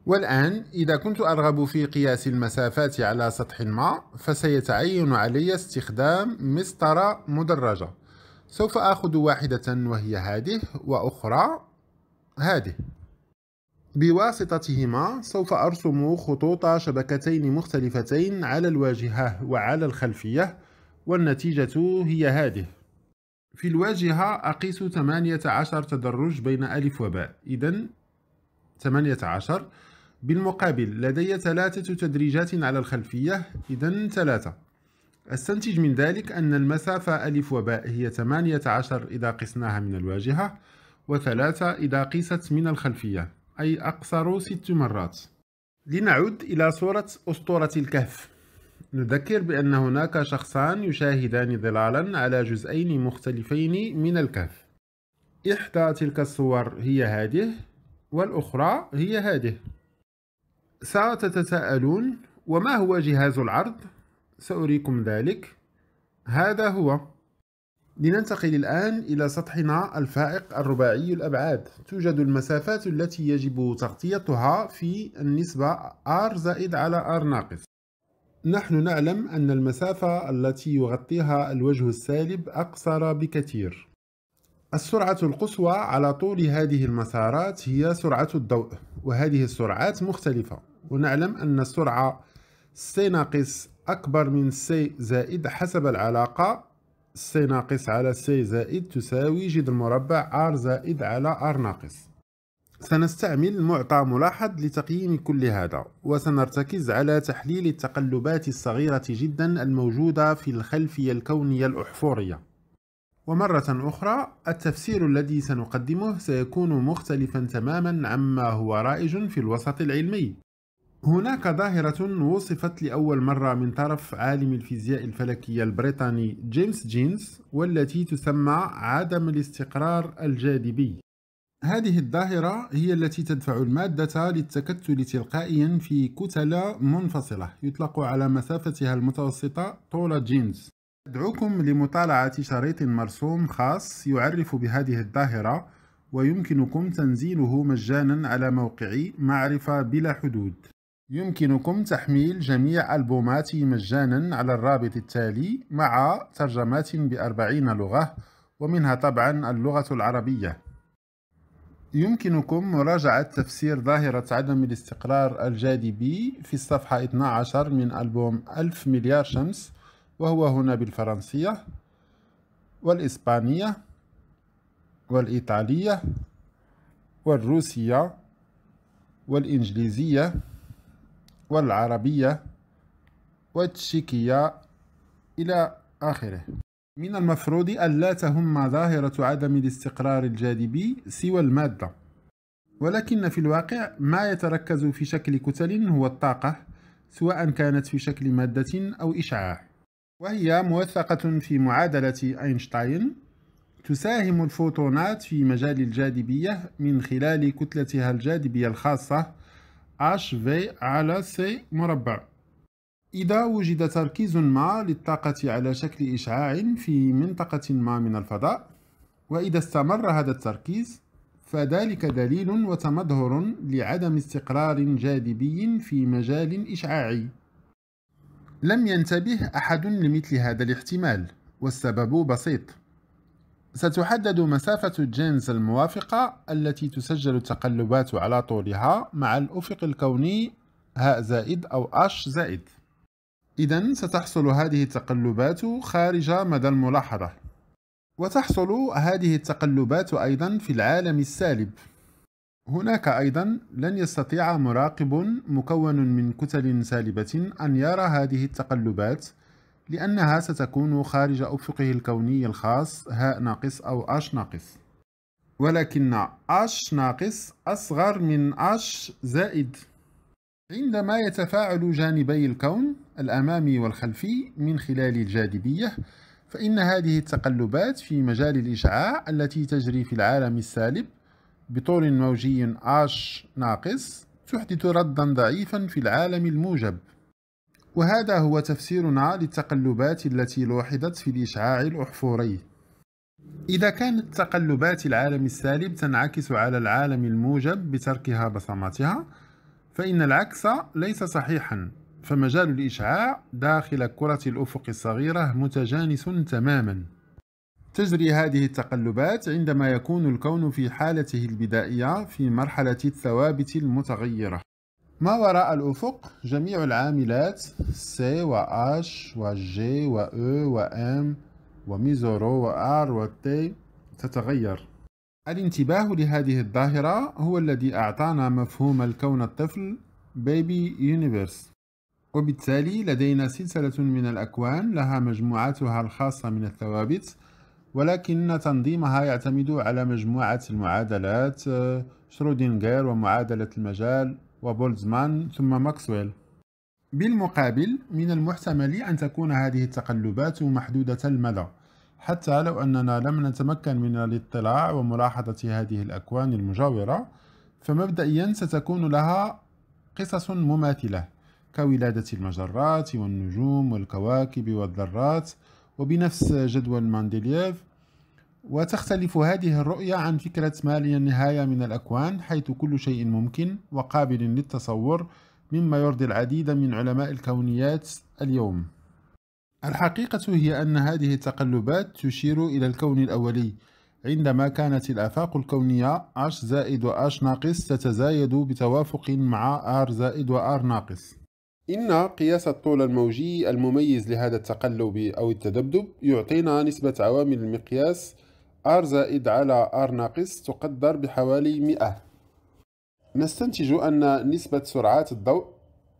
S1: والآن إذا كنت أرغب في قياس المسافات على سطح ما فسيتعين علي استخدام مسطرة مدرجة سوف آخذ واحدة وهي هذه وأخرى هذه بواسطتهما سوف أرسم خطوط شبكتين مختلفتين على الواجهة وعلى الخلفية والنتيجة هي هذه في الواجهة أقيس 18 تدرج بين ألف وباء إذن 18 بالمقابل لدي ثلاثة تدريجات على الخلفية إذا ثلاثة أستنتج من ذلك أن المسافة ألف وباء هي 18 إذا قسناها من الواجهة وثلاثة إذا قيست من الخلفية أي أقصر ست مرات لنعود إلى صورة أسطورة الكهف نذكر بأن هناك شخصان يشاهدان ظلالا على جزئين مختلفين من الكهف إحدى تلك الصور هي هذه والأخرى هي هذه ستتساءلون وما هو جهاز العرض؟ سأريكم ذلك هذا هو لننتقل الآن إلى سطحنا الفائق الرباعي الأبعاد توجد المسافات التي يجب تغطيتها في النسبة R زائد على R ناقص نحن نعلم أن المسافة التي يغطيها الوجه السالب أقصر بكثير السرعة القصوى على طول هذه المسارات هي سرعة الضوء وهذه السرعات مختلفة ونعلم أن السرعة C ناقص أكبر من C زائد حسب العلاقة C ناقص على C زائد تساوي جد المربع R زائد على R ناقص سنستعمل معطى ملاحظ لتقييم كل هذا وسنرتكز على تحليل التقلبات الصغيرة جدا الموجودة في الخلفية الكونية الأحفورية ومرة أخرى التفسير الذي سنقدمه سيكون مختلفا تماما عما هو رائج في الوسط العلمي هناك ظاهرة وصفت لأول مرة من طرف عالم الفيزياء الفلكية البريطاني جيمس جينز والتي تسمى عدم الاستقرار الجاذبي هذه الظاهرة هي التي تدفع المادة للتكتل تلقائيا في كتلة منفصلة يطلق على مسافتها المتوسطة طول جينز أدعوكم لمطالعة شريط مرسوم خاص يعرف بهذه الظاهرة ويمكنكم تنزيله مجانا على موقعي معرفة بلا حدود يمكنكم تحميل جميع ألبوماتي مجانا على الرابط التالي مع ترجمات بأربعين لغة ومنها طبعا اللغة العربية يمكنكم مراجعة تفسير ظاهرة عدم الاستقرار الجاذبي في الصفحة 12 من ألبوم ألف مليار شمس وهو هنا بالفرنسية والإسبانية والإيطالية والروسية والإنجليزية والعربية والتشيكية إلى آخره من المفروض ألا تهم ظاهرة عدم الاستقرار الجاذبي سوى المادة ولكن في الواقع ما يتركز في شكل كتل هو الطاقة سواء كانت في شكل مادة أو إشعاع وهي موثقة في معادلة أينشتاين تساهم الفوتونات في مجال الجاذبية من خلال كتلتها الجاذبية الخاصة h v على c مربع إذا وجد تركيز ما للطاقة على شكل إشعاع في منطقة ما من الفضاء وإذا استمر هذا التركيز فذلك دليل وتمظهر لعدم استقرار جاذبي في مجال إشعاعي لم ينتبه أحد لمثل هذا الاحتمال والسبب بسيط ستحدد مسافة الجينز الموافقة التي تسجل التقلبات على طولها مع الأفق الكوني ه زائد أو أش زائد إذا ستحصل هذه التقلبات خارج مدى الملاحظة وتحصل هذه التقلبات أيضا في العالم السالب هناك أيضا لن يستطيع مراقب مكون من كتل سالبة أن يرى هذه التقلبات لأنها ستكون خارج أفقه الكوني الخاص ه ناقص أو h ناقص ولكن h ناقص أصغر من h زائد عندما يتفاعل جانبي الكون الأمامي والخلفي من خلال الجاذبية فإن هذه التقلبات في مجال الإشعاع التي تجري في العالم السالب بطول موجي H ناقص تحدث ردا ضعيفا في العالم الموجب وهذا هو تفسيرنا للتقلبات التي لوحظت في الإشعاع الأحفوري إذا كانت تقلبات العالم السالب تنعكس على العالم الموجب بتركها بصماتها فإن العكس ليس صحيحا فمجال الإشعاع داخل كرة الأفق الصغيرة متجانس تماما تجري هذه التقلبات عندما يكون الكون في حالته البدائية في مرحلة الثوابت المتغيرة ما وراء الأفق جميع العاملات C و H و G و E و M ميزورو و R و T تتغير الانتباه لهذه الظاهرة هو الذي أعطانا مفهوم الكون الطفل بيبي Universe وبالتالي لدينا سلسلة من الأكوان لها مجموعاتها الخاصة من الثوابت ولكن تنظيمها يعتمد على مجموعة المعادلات آه، شرودينغر ومعادلة المجال وبولزمان ثم ماكسويل بالمقابل من المحتمل أن تكون هذه التقلبات محدودة المدى حتى لو أننا لم نتمكن من الاطلاع وملاحظة هذه الأكوان المجاورة فمبدئيا ستكون لها قصص مماثلة كولادة المجرات والنجوم والكواكب والذرات وبنفس جدول مانديلييف وتختلف هذه الرؤية عن فكرة ما لي النهاية من الأكوان حيث كل شيء ممكن وقابل للتصور مما يرضي العديد من علماء الكونيات اليوم الحقيقة هي أن هذه التقلبات تشير إلى الكون الأولي عندما كانت الآفاق الكونية H زائد و H ناقص تتزايد بتوافق مع R زائد و R ناقص إن قياس الطول الموجي المميز لهذا التقلب أو التذبذب يعطينا نسبة عوامل المقياس R زائد على R ناقص تقدر بحوالي 100 نستنتج أن نسبة سرعة الضوء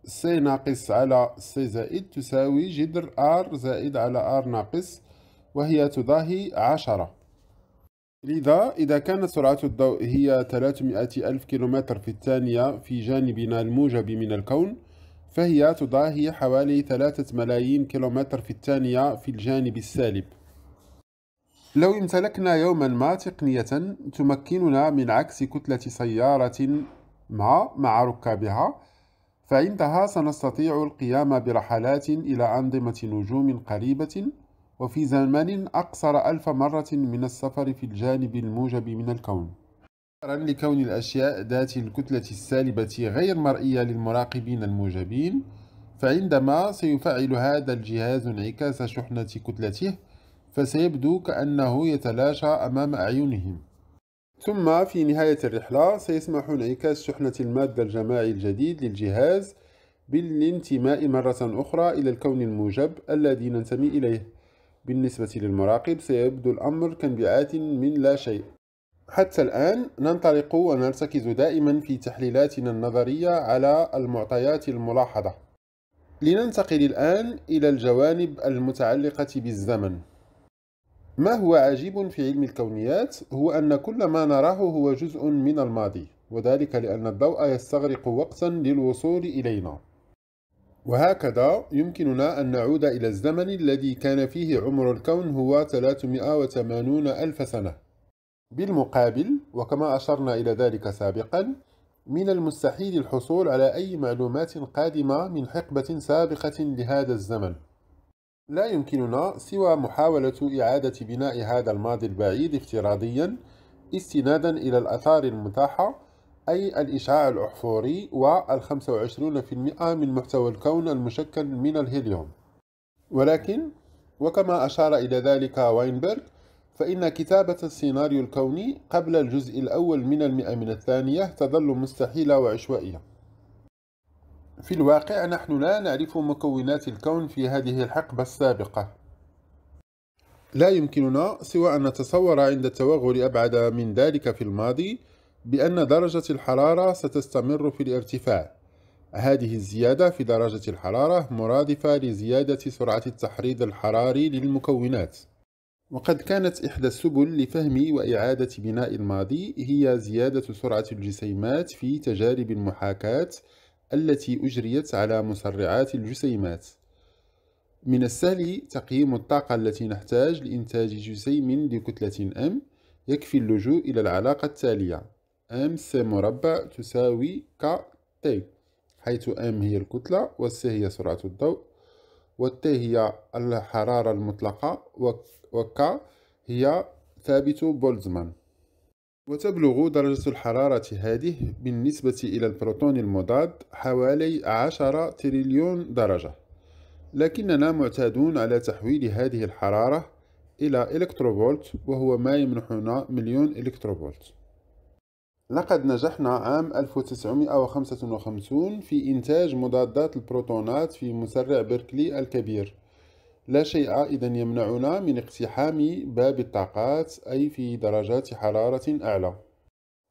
S1: C ناقص على C زائد تساوي جذر R زائد على R ناقص وهي تضاهي 10 لذا إذا كانت سرعة الضوء هي 300 ألف كيلومتر في الثانية في جانبنا الموجب من الكون فهي تضاهي حوالي 3 ملايين كيلومتر في الثانية في الجانب السالب لو امتلكنا يوما ما تقنية تمكننا من عكس كتلة سيارة ما مع ركابها فعندها سنستطيع القيام برحلات إلى أنظمة نجوم قريبة وفي زمن أقصر ألف مرة من السفر في الجانب الموجب من الكون لكون الأشياء ذات الكتلة السالبة غير مرئية للمراقبين الموجبين فعندما سيفعل هذا الجهاز انعكاس شحنة كتلته فسيبدو كأنه يتلاشى أمام أعينهم ثم في نهاية الرحلة سيسمح انعكاس شحنة المادة الجماعي الجديد للجهاز بالانتماء مرة أخرى إلى الكون الموجب الذي ننتمي إليه بالنسبة للمراقب سيبدو الأمر كانبعات من لا شيء حتى الآن ننطلق ونرتكز دائما في تحليلاتنا النظرية على المعطيات الملاحظة لننتقل الآن إلى الجوانب المتعلقة بالزمن ما هو عجيب في علم الكونيات هو أن كل ما نراه هو جزء من الماضي وذلك لأن الضوء يستغرق وقتا للوصول إلينا وهكذا يمكننا أن نعود إلى الزمن الذي كان فيه عمر الكون هو 380 ألف سنة بالمقابل وكما أشرنا إلى ذلك سابقا من المستحيل الحصول على أي معلومات قادمة من حقبة سابقة لهذا الزمن لا يمكننا سوى محاولة إعادة بناء هذا الماضي البعيد افتراضيا استنادا إلى الأثار المتاحة أي الإشعاع الأحفوري والخمسة في من محتوى الكون المشكل من الهيليوم ولكن وكما أشار إلى ذلك واينبرغ فإن كتابة السيناريو الكوني قبل الجزء الأول من المئة من الثانية تظل مستحيلة وعشوائية في الواقع نحن لا نعرف مكونات الكون في هذه الحقبة السابقة لا يمكننا سوى أن نتصور عند التوغل أبعد من ذلك في الماضي بأن درجة الحرارة ستستمر في الارتفاع هذه الزيادة في درجة الحرارة مرادفة لزيادة سرعة التحريض الحراري للمكونات وقد كانت إحدى السبل لفهم وإعادة بناء الماضي هي زيادة سرعة الجسيمات في تجارب المحاكاة التي أجريت على مسرعات الجسيمات من السهل تقييم الطاقة التي نحتاج لإنتاج جسيم لكتلة M يكفي اللجوء إلى العلاقة التالية M C مربع تساوي K T حيث M هي الكتلة و C هي سرعة الضوء و T هي الحرارة المطلقة و K هي ثابت بولزمان وتبلغ درجة الحرارة هذه بالنسبة إلى البروتون المضاد حوالي 10 تريليون درجة لكننا معتادون على تحويل هذه الحرارة إلى إلكتروفولت وهو ما يمنحنا مليون إلكتروفولت لقد نجحنا عام 1955 في إنتاج مضادات البروتونات في مسرع بيركلي الكبير لا شيء إذا يمنعنا من اقتحام باب الطاقات أي في درجات حرارة أعلى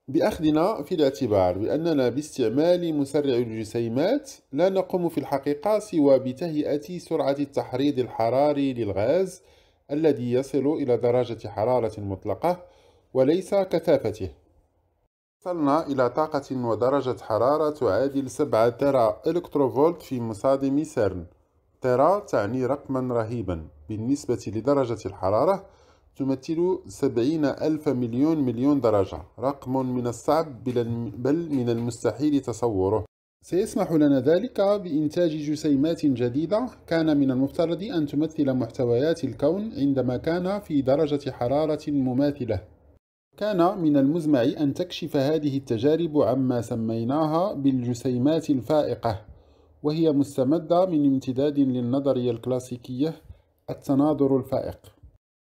S1: بأخذنا في الاعتبار بأننا باستعمال مسرع الجسيمات لا نقوم في الحقيقة سوى بتهيئة سرعة التحريض الحراري للغاز الذي يصل إلى درجة حرارة مطلقة وليس كثافته وصلنا إلى طاقة ودرجة حرارة تعادل 7 ترى إلكتروفولت في مصادم سيرن تيرا تعني رقما رهيبا بالنسبة لدرجة الحرارة تمثل سبعين ألف مليون مليون درجة رقم من الصعب بل من المستحيل تصوره سيسمح لنا ذلك بإنتاج جسيمات جديدة كان من المفترض أن تمثل محتويات الكون عندما كان في درجة حرارة مماثلة كان من المزمع أن تكشف هذه التجارب عما سميناها بالجسيمات الفائقة وهي مستمدة من امتداد للنظرية الكلاسيكية التناظر الفائق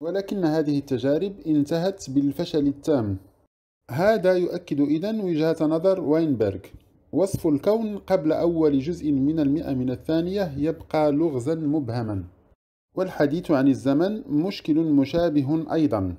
S1: ولكن هذه التجارب انتهت بالفشل التام هذا يؤكد إذن وجهة نظر واينبرغ وصف الكون قبل أول جزء من المئة من الثانية يبقى لغزا مبهما والحديث عن الزمن مشكل مشابه أيضا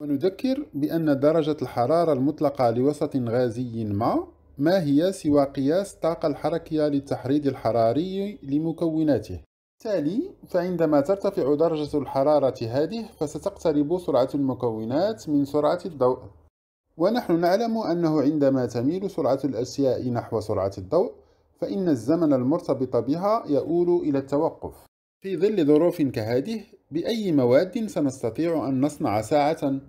S1: ونذكر بأن درجة الحرارة المطلقة لوسط غازي ما ما هي سوى قياس الطاقة الحركية للتحريض الحراري لمكوناته تالي فعندما ترتفع درجة الحرارة هذه فستقترب سرعة المكونات من سرعة الضوء ونحن نعلم أنه عندما تميل سرعة الأشياء نحو سرعة الضوء فإن الزمن المرتبط بها يؤول إلى التوقف في ظل ظروف كهذه بأي مواد سنستطيع أن نصنع ساعة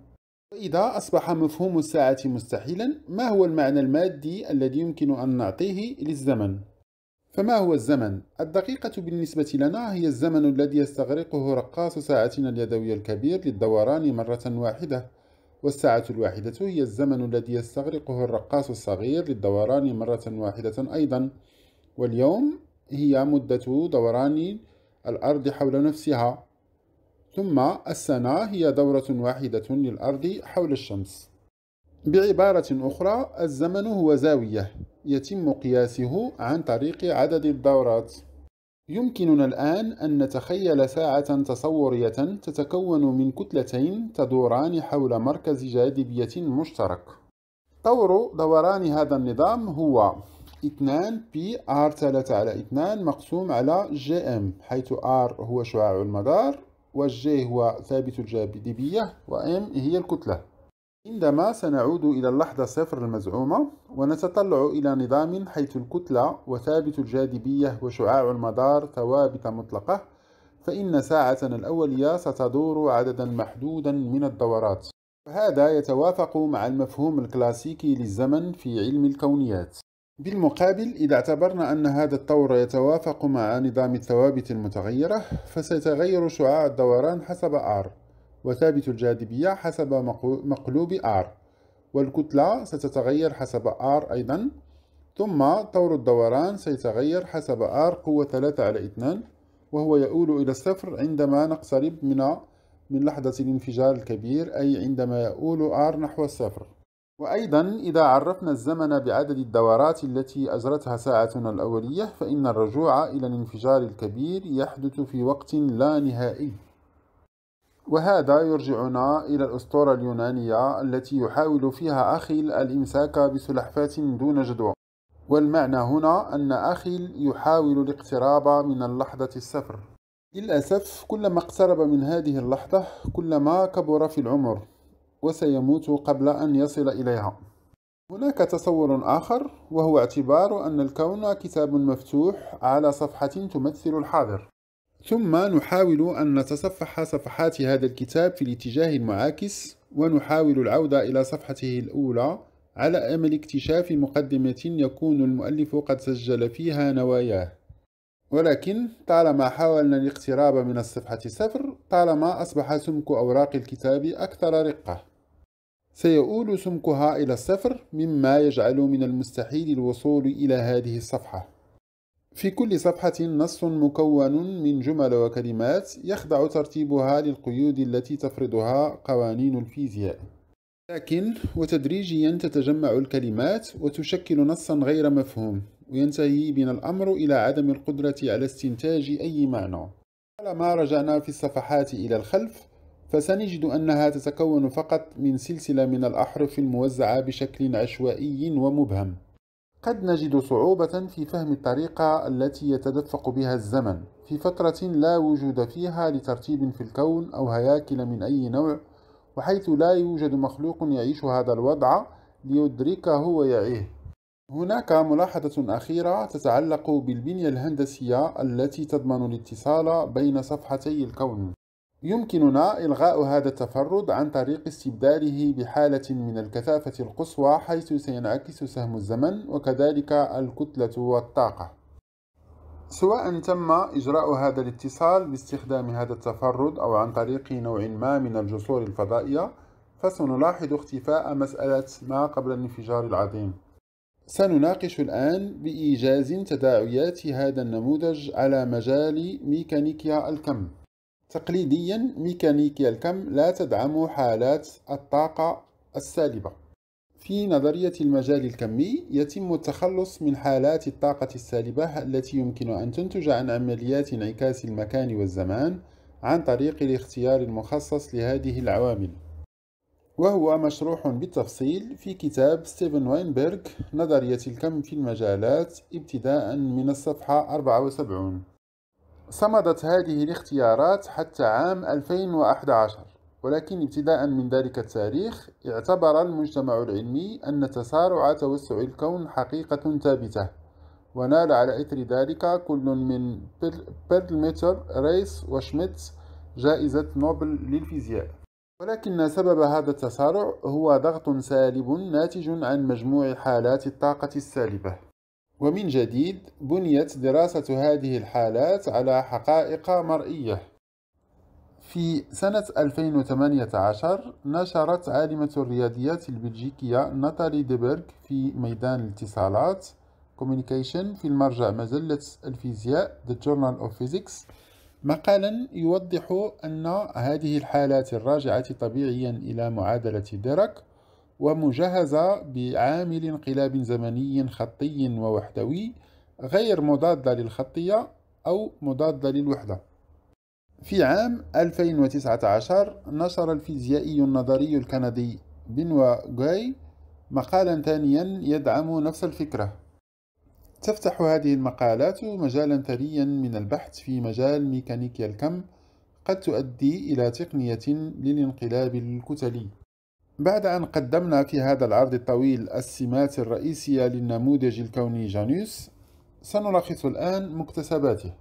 S1: إذا أصبح مفهوم الساعة مستحيلا ما هو المعنى المادي الذي يمكن أن نعطيه للزمن؟ فما هو الزمن؟ الدقيقة بالنسبة لنا هي الزمن الذي يستغرقه رقاص ساعتنا اليدوي الكبير للدوران مرة واحدة والساعة الواحدة هي الزمن الذي يستغرقه الرقاص الصغير للدوران مرة واحدة أيضا واليوم هي مدة دوران الأرض حول نفسها ثم السنة هي دورة واحدة للأرض حول الشمس بعبارة أخرى الزمن هو زاوية يتم قياسه عن طريق عدد الدورات يمكننا الآن أن نتخيل ساعة تصورية تتكون من كتلتين تدوران حول مركز جاذبية مشترك طور دوران هذا النظام هو 2 بي ار 3 على 2 مقسوم على جي ام حيث ار هو شعاع المدار والجي هو ثابت الجاذبية وإم هي الكتلة عندما سنعود إلى اللحظة صفر المزعومة ونتطلع إلى نظام حيث الكتلة وثابت الجاذبية وشعاع المدار ثوابت مطلقة فإن ساعتنا الأولية ستدور عددا محدودا من الدورات وهذا يتوافق مع المفهوم الكلاسيكي للزمن في علم الكونيات بالمقابل إذا اعتبرنا أن هذا الطور يتوافق مع نظام الثوابت المتغيرة فسيتغير شعاع الدوران حسب R وثابت الجاذبية حسب مقلوب R والكتلة ستتغير حسب R أيضا ثم طور الدوران سيتغير حسب R قوة 3 على 2 وهو يؤول إلى الصفر عندما نقترب من من لحظة الانفجار الكبير أي عندما يؤول R نحو الصفر وأيضا إذا عرفنا الزمن بعدد الدورات التي أجرتها ساعتنا الأولية فإن الرجوع إلى الانفجار الكبير يحدث في وقت لا نهائي وهذا يرجعنا إلى الأسطورة اليونانية التي يحاول فيها أخيل الإمساك بسلحفاة دون جدوى والمعنى هنا أن أخيل يحاول الاقتراب من اللحظة الصفر للأسف كلما اقترب من هذه اللحظة كلما كبر في العمر وسيموت قبل أن يصل إليها هناك تصور آخر وهو اعتبار أن الكون كتاب مفتوح على صفحة تمثل الحاضر ثم نحاول أن نتصفح صفحات هذا الكتاب في الاتجاه المعاكس ونحاول العودة إلى صفحته الأولى على أمل اكتشاف مقدمة يكون المؤلف قد سجل فيها نواياه ولكن طالما حاولنا الاقتراب من الصفحة صفر طالما أصبح سمك أوراق الكتاب أكثر رقة سيؤول سمكها إلى الصفر مما يجعل من المستحيل الوصول إلى هذه الصفحة في كل صفحة نص مكون من جمل وكلمات يخضع ترتيبها للقيود التي تفرضها قوانين الفيزياء لكن وتدريجيا تتجمع الكلمات وتشكل نصا غير مفهوم وينتهي بنا الأمر إلى عدم القدرة على استنتاج أي معنى طالما رجعنا في الصفحات إلى الخلف فسنجد أنها تتكون فقط من سلسلة من الأحرف الموزعة بشكل عشوائي ومبهم قد نجد صعوبة في فهم الطريقة التي يتدفق بها الزمن في فترة لا وجود فيها لترتيب في الكون أو هياكل من أي نوع وحيث لا يوجد مخلوق يعيش هذا الوضع ليدركه ويعيه هناك ملاحظة أخيرة تتعلق بالبنية الهندسية التي تضمن الاتصال بين صفحتي الكون يمكننا إلغاء هذا التفرد عن طريق استبداله بحالة من الكثافة القصوى حيث سينعكس سهم الزمن وكذلك الكتلة والطاقة سواء تم إجراء هذا الاتصال باستخدام هذا التفرد أو عن طريق نوع ما من الجسور الفضائية فسنلاحظ اختفاء مسألة ما قبل الانفجار العظيم سنناقش الآن بإيجاز تداعيات هذا النموذج على مجال ميكانيكيا الكم تقليديا ميكانيكي الكم لا تدعم حالات الطاقة السالبة في نظرية المجال الكمي يتم التخلص من حالات الطاقة السالبة التي يمكن أن تنتج عن عمليات انعكاس المكان والزمان عن طريق الاختيار المخصص لهذه العوامل وهو مشروح بالتفصيل في كتاب ستيفن واينبرغ نظرية الكم في المجالات ابتداء من الصفحة 74 صمدت هذه الاختيارات حتى عام 2011 ولكن ابتداء من ذلك التاريخ اعتبر المجتمع العلمي أن تسارع توسع الكون حقيقة ثابتة ونال على إثر ذلك كل من بيرلميتر ريس وشميت جائزة نوبل للفيزياء ولكن سبب هذا التسارع هو ضغط سالب ناتج عن مجموع حالات الطاقة السالبة ومن جديد بنيت دراسة هذه الحالات على حقائق مرئية في سنة 2018 نشرت عالمة الرياضيات البلجيكية ناتالي ديبرغ في ميدان الاتصالات Communication في المرجع مجلة الفيزياء The Journal of Physics مقالا يوضح أن هذه الحالات الراجعة طبيعيا إلى معادلة ديراك ومجهزة بعامل انقلاب زمني خطي ووحدوي غير مضادة للخطية أو مضادة للوحدة في عام 2019 نشر الفيزيائي النظري الكندي بنوا جاي مقالا ثانيا يدعم نفس الفكرة تفتح هذه المقالات مجالا ثريا من البحث في مجال ميكانيكيا الكم قد تؤدي إلى تقنية للانقلاب الكتلي بعد أن قدمنا في هذا العرض الطويل السمات الرئيسية للنموذج الكوني جانوس سنلخص الآن مكتسباته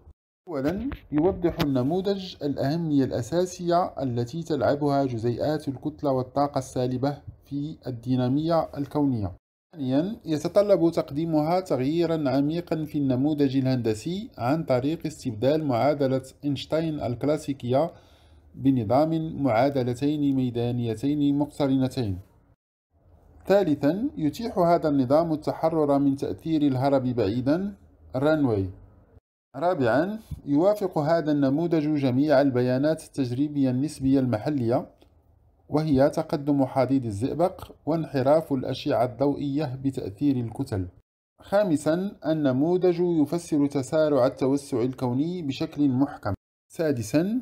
S1: أولا يوضح النموذج الأهمية الأساسية التي تلعبها جزيئات الكتلة والطاقة السالبة في الدينامية الكونية ثانيا يتطلب تقديمها تغييرا عميقا في النموذج الهندسي عن طريق استبدال معادلة إينشتاين الكلاسيكية بنظام معادلتين ميدانيتين مقترنتين ثالثا يتيح هذا النظام التحرر من تأثير الهرب بعيدا الرانوي رابعا يوافق هذا النموذج جميع البيانات التجريبية النسبية المحلية وهي تقدم حديد الزئبق وانحراف الأشعة الضوئية بتأثير الكتل خامسا النموذج يفسر تسارع التوسع الكوني بشكل محكم سادسا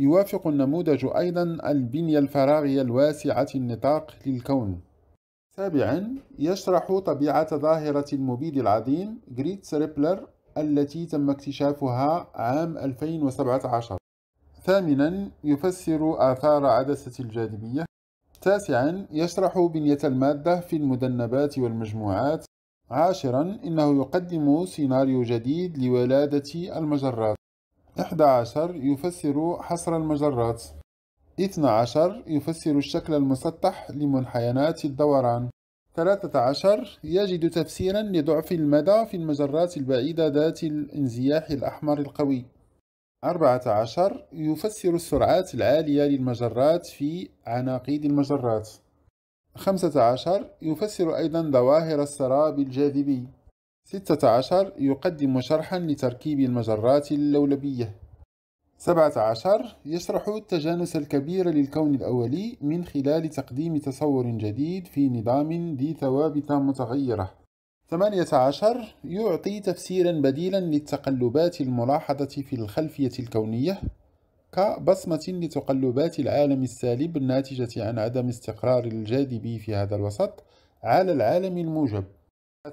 S1: يوافق النموذج أيضا البنية الفراغية الواسعة النطاق للكون سابعا يشرح طبيعة ظاهرة المبيد العظيم جريتس ريبلر التي تم اكتشافها عام 2017 ثامنا يفسر آثار عدسة الجاذبية تاسعا يشرح بنية المادة في المذنبات والمجموعات عاشرا إنه يقدم سيناريو جديد لولادة المجرات 11 يفسر حصر المجرات 12 يفسر الشكل المسطح لمنحنيات الدوران 13 يجد تفسيرا لضعف المدى في المجرات البعيدة ذات الانزياح الأحمر القوي 14 يفسر السرعات العالية للمجرات في عناقيد المجرات 15 يفسر أيضا ظواهر السراب الجاذبي 16 يقدم شرحا لتركيب المجرات اللولبية 17 يشرح التجانس الكبير للكون الأولي من خلال تقديم تصور جديد في نظام ذي ثوابت متغيرة 18 يعطي تفسيرا بديلا للتقلبات الملاحظة في الخلفية الكونية كبصمة لتقلبات العالم السالب الناتجة عن عدم استقرار الجاذبي في هذا الوسط على العالم الموجب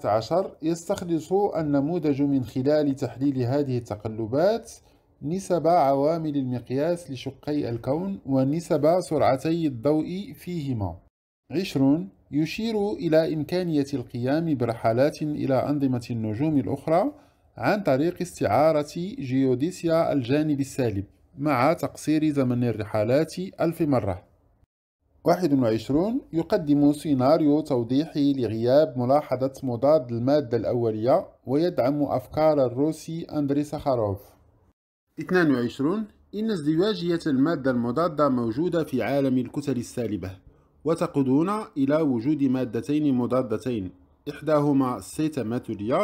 S1: عشر يستخلص النموذج من خلال تحليل هذه التقلبات نسب عوامل المقياس لشقي الكون ونسب سرعتي الضوء فيهما عشرون يشير إلى إمكانية القيام برحلات إلى أنظمة النجوم الأخرى عن طريق استعارة جيوديسيا الجانب السالب مع تقصير زمن الرحلات ألف مرة 21 يقدم سيناريو توضيحي لغياب ملاحظة مضاد المادة الأولية ويدعم أفكار الروسي أندري ساخاروف 22 إن ازدواجية المادة المضادة موجودة في عالم الكتل السالبة وتقودنا إلى وجود مادتين مضادتين إحداهما سي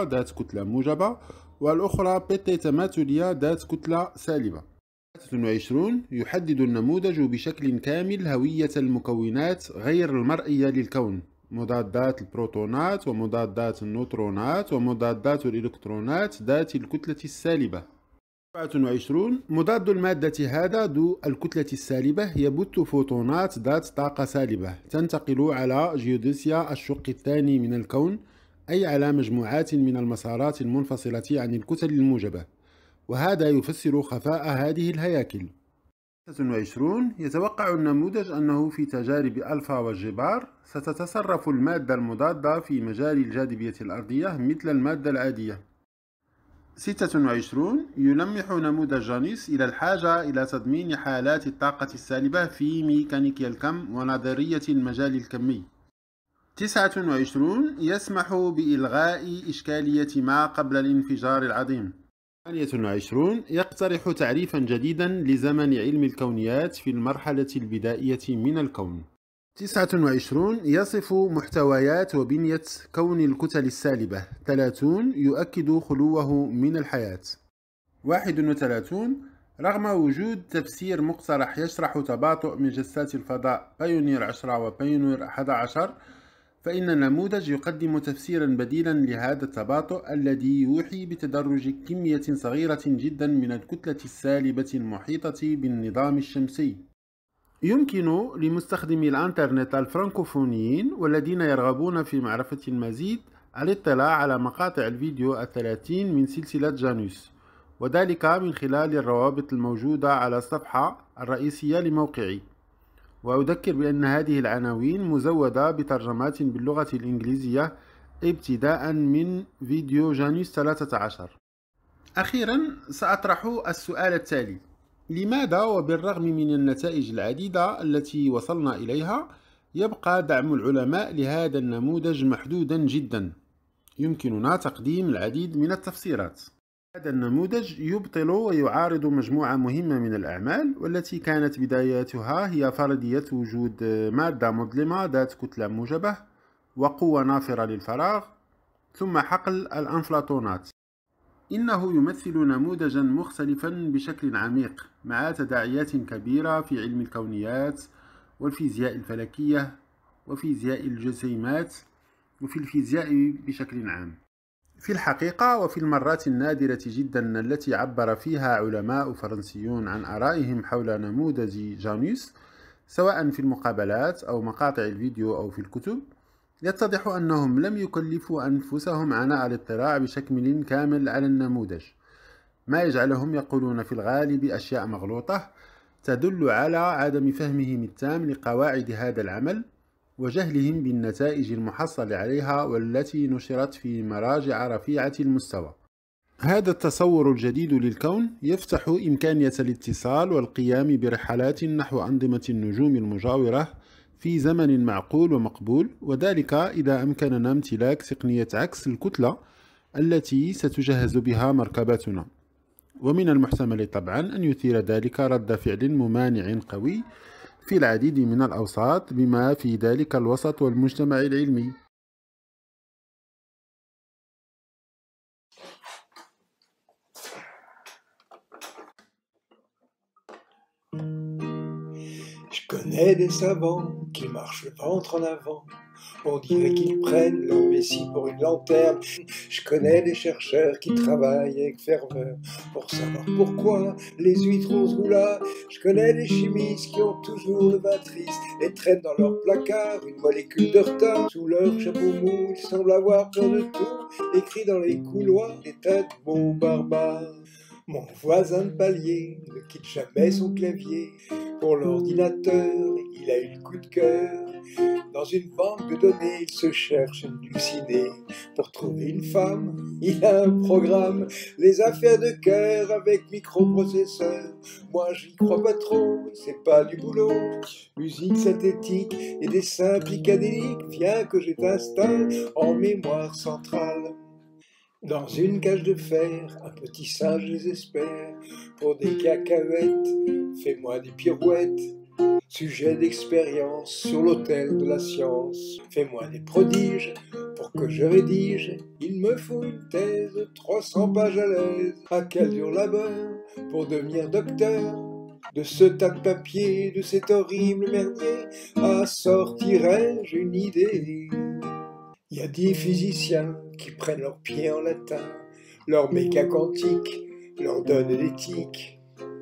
S1: ذات كتلة موجبة والأخرى بيتيتاماتوليا ذات كتلة سالبة 23 يحدد النموذج بشكل كامل هوية المكونات غير المرئية للكون مضادات البروتونات ومضادات النوترونات ومضادات الإلكترونات ذات الكتلة السالبة 24 مضاد المادة هذا ذو الكتلة السالبة يبث فوتونات ذات طاقة سالبة تنتقل على جيوديسيا الشق الثاني من الكون أي على مجموعات من المسارات المنفصلة عن الكتل الموجبة وهذا يفسر خفاء هذه الهياكل 26 يتوقع النموذج أنه في تجارب ألفا والجبار ستتصرف المادة المضادة في مجال الجاذبية الأرضية مثل المادة العادية 26 يلمح نموذج جانيس إلى الحاجة إلى تضمين حالات الطاقة السالبة في ميكانيكيا الكم ونظرية المجال الكمي 29 يسمح بإلغاء إشكالية ما قبل الانفجار العظيم 28 يقترح تعريفا جديدا لزمن علم الكونيات في المرحلة البدائية من الكون 29 يصف محتويات وبنية كون الكتل السالبة 30 يؤكد خلوه من الحياة 31 رغم وجود تفسير مقترح يشرح تباطؤ مجسات الفضاء بايونير 10 وبايونير 11 فإن النموذج يقدم تفسيرا بديلا لهذا التباطؤ الذي يوحي بتدرج كمية صغيرة جدا من الكتلة السالبة المحيطة بالنظام الشمسي يمكن لمستخدمي الانترنت الفرنكوفونيين والذين يرغبون في معرفة المزيد الاطلاع على مقاطع الفيديو الثلاثين من سلسلة جانوس وذلك من خلال الروابط الموجودة على الصفحة الرئيسية لموقعي وأذكر بأن هذه العناوين مزودة بترجمات باللغة الإنجليزية ابتداء من فيديو جانيوس 13 أخيرا سأطرح السؤال التالي لماذا وبالرغم من النتائج العديدة التي وصلنا إليها يبقى دعم العلماء لهذا النموذج محدودا جدا يمكننا تقديم العديد من التفسيرات هذا النموذج يبطل ويعارض مجموعة مهمة من الأعمال والتي كانت بدايتها هي فرضية وجود مادة مظلمة ذات كتلة موجبة وقوة نافرة للفراغ ثم حقل الأنفلاطونات إنه يمثل نموذجا مختلفا بشكل عميق مع تداعيات كبيرة في علم الكونيات والفيزياء الفلكية وفيزياء الجسيمات وفي الفيزياء بشكل عام في الحقيقة وفي المرات النادرة جدا التي عبر فيها علماء فرنسيون عن آرائهم حول نموذج جانيوس سواء في المقابلات أو مقاطع الفيديو أو في الكتب يتضح أنهم لم يكلفوا أنفسهم عناء الاطلاع بشكل كامل على النموذج ما يجعلهم يقولون في الغالب أشياء مغلوطة تدل على عدم فهمهم التام لقواعد هذا العمل وجهلهم بالنتائج المحصل عليها والتي نشرت في مراجع رفيعة المستوى هذا التصور الجديد للكون يفتح إمكانية الاتصال والقيام برحلات نحو أنظمة النجوم المجاورة في زمن معقول ومقبول وذلك إذا أمكننا امتلاك تقنية عكس الكتلة التي ستجهز بها مركباتنا ومن المحتمل طبعا أن يثير ذلك رد فعل ممانع قوي في العديد من الأوساط بما في ذلك الوسط والمجتمع
S2: العلمي Je connais des savants qui marchent le ventre en avant on dirait qu'ils prennent leur vessie pour une lanterne. Je connais des chercheurs qui travaillent avec ferveur pour savoir pourquoi les huîtres ont ce Je connais des chimistes qui ont toujours le matrice et traînent dans leur placard une molécule de retard. Sous leur chapeau mou, ils semblent avoir peur de tout, écrit dans les couloirs des tas de mots barbares. Mon voisin de palier ne quitte jamais son clavier. Pour l'ordinateur, il a eu le coup de cœur. Dans une banque de données, il se cherche une lucidée. Pour trouver une femme, il a un programme. Les affaires de cœur avec microprocesseur. Moi, j'y crois pas trop, c'est pas du boulot. Musique synthétique et dessin picadélique. Viens que je t'installe en mémoire centrale. Dans une cage de fer, un petit singe les espère. Pour des cacahuètes, fais-moi des pirouettes. Sujet d'expérience sur l'autel de la science, fais-moi des prodiges pour que je rédige. Il me faut une thèse, 300 pages à l'aise. À quel dur labeur pour devenir docteur de ce tas de papier, de cet horrible merdier, assortirai-je une idée Il y a dix physiciens qui prennent leurs pieds en latin, leur méca quantique, leur donne l'éthique.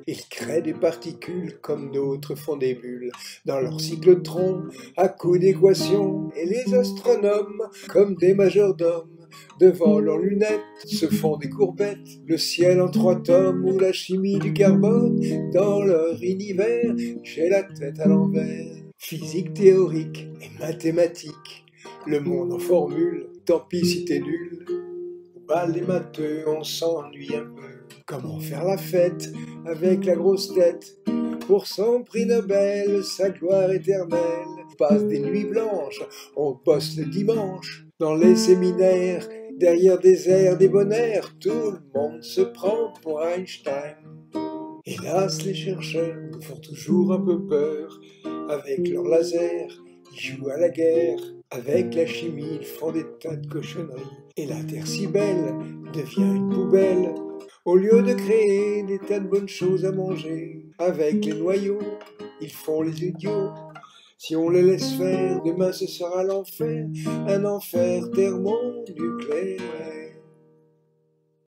S2: Ils créent des particules comme d'autres font des bulles dans leur cyclotron à coups d'équations. Et les astronomes, comme des majordomes, devant leurs lunettes se font des courbettes, le ciel en trois tomes ou la chimie du carbone dans leur univers, j'ai la tête à l'envers. Physique théorique et mathématique, le monde en formule, tant pis si t'es nul. pas les matheux, on s'ennuie un peu. Comment faire la fête avec la grosse tête Pour son prix Nobel, sa gloire éternelle passe des nuits blanches, on bosse le dimanche dans les séminaires, derrière des airs débonnaires, tout le monde se prend pour Einstein. Hélas, les chercheurs font toujours un peu peur. Avec leur laser, ils jouent à la guerre. Avec la chimie, ils font des tas de cochonneries. Et la terre si belle devient une poubelle. Au lieu de créer des tas de bonnes choses à manger, avec les noyaux, ils font les idiots. Si on les laisse faire, demain ce sera l'enfer, un enfer thermonucléaire.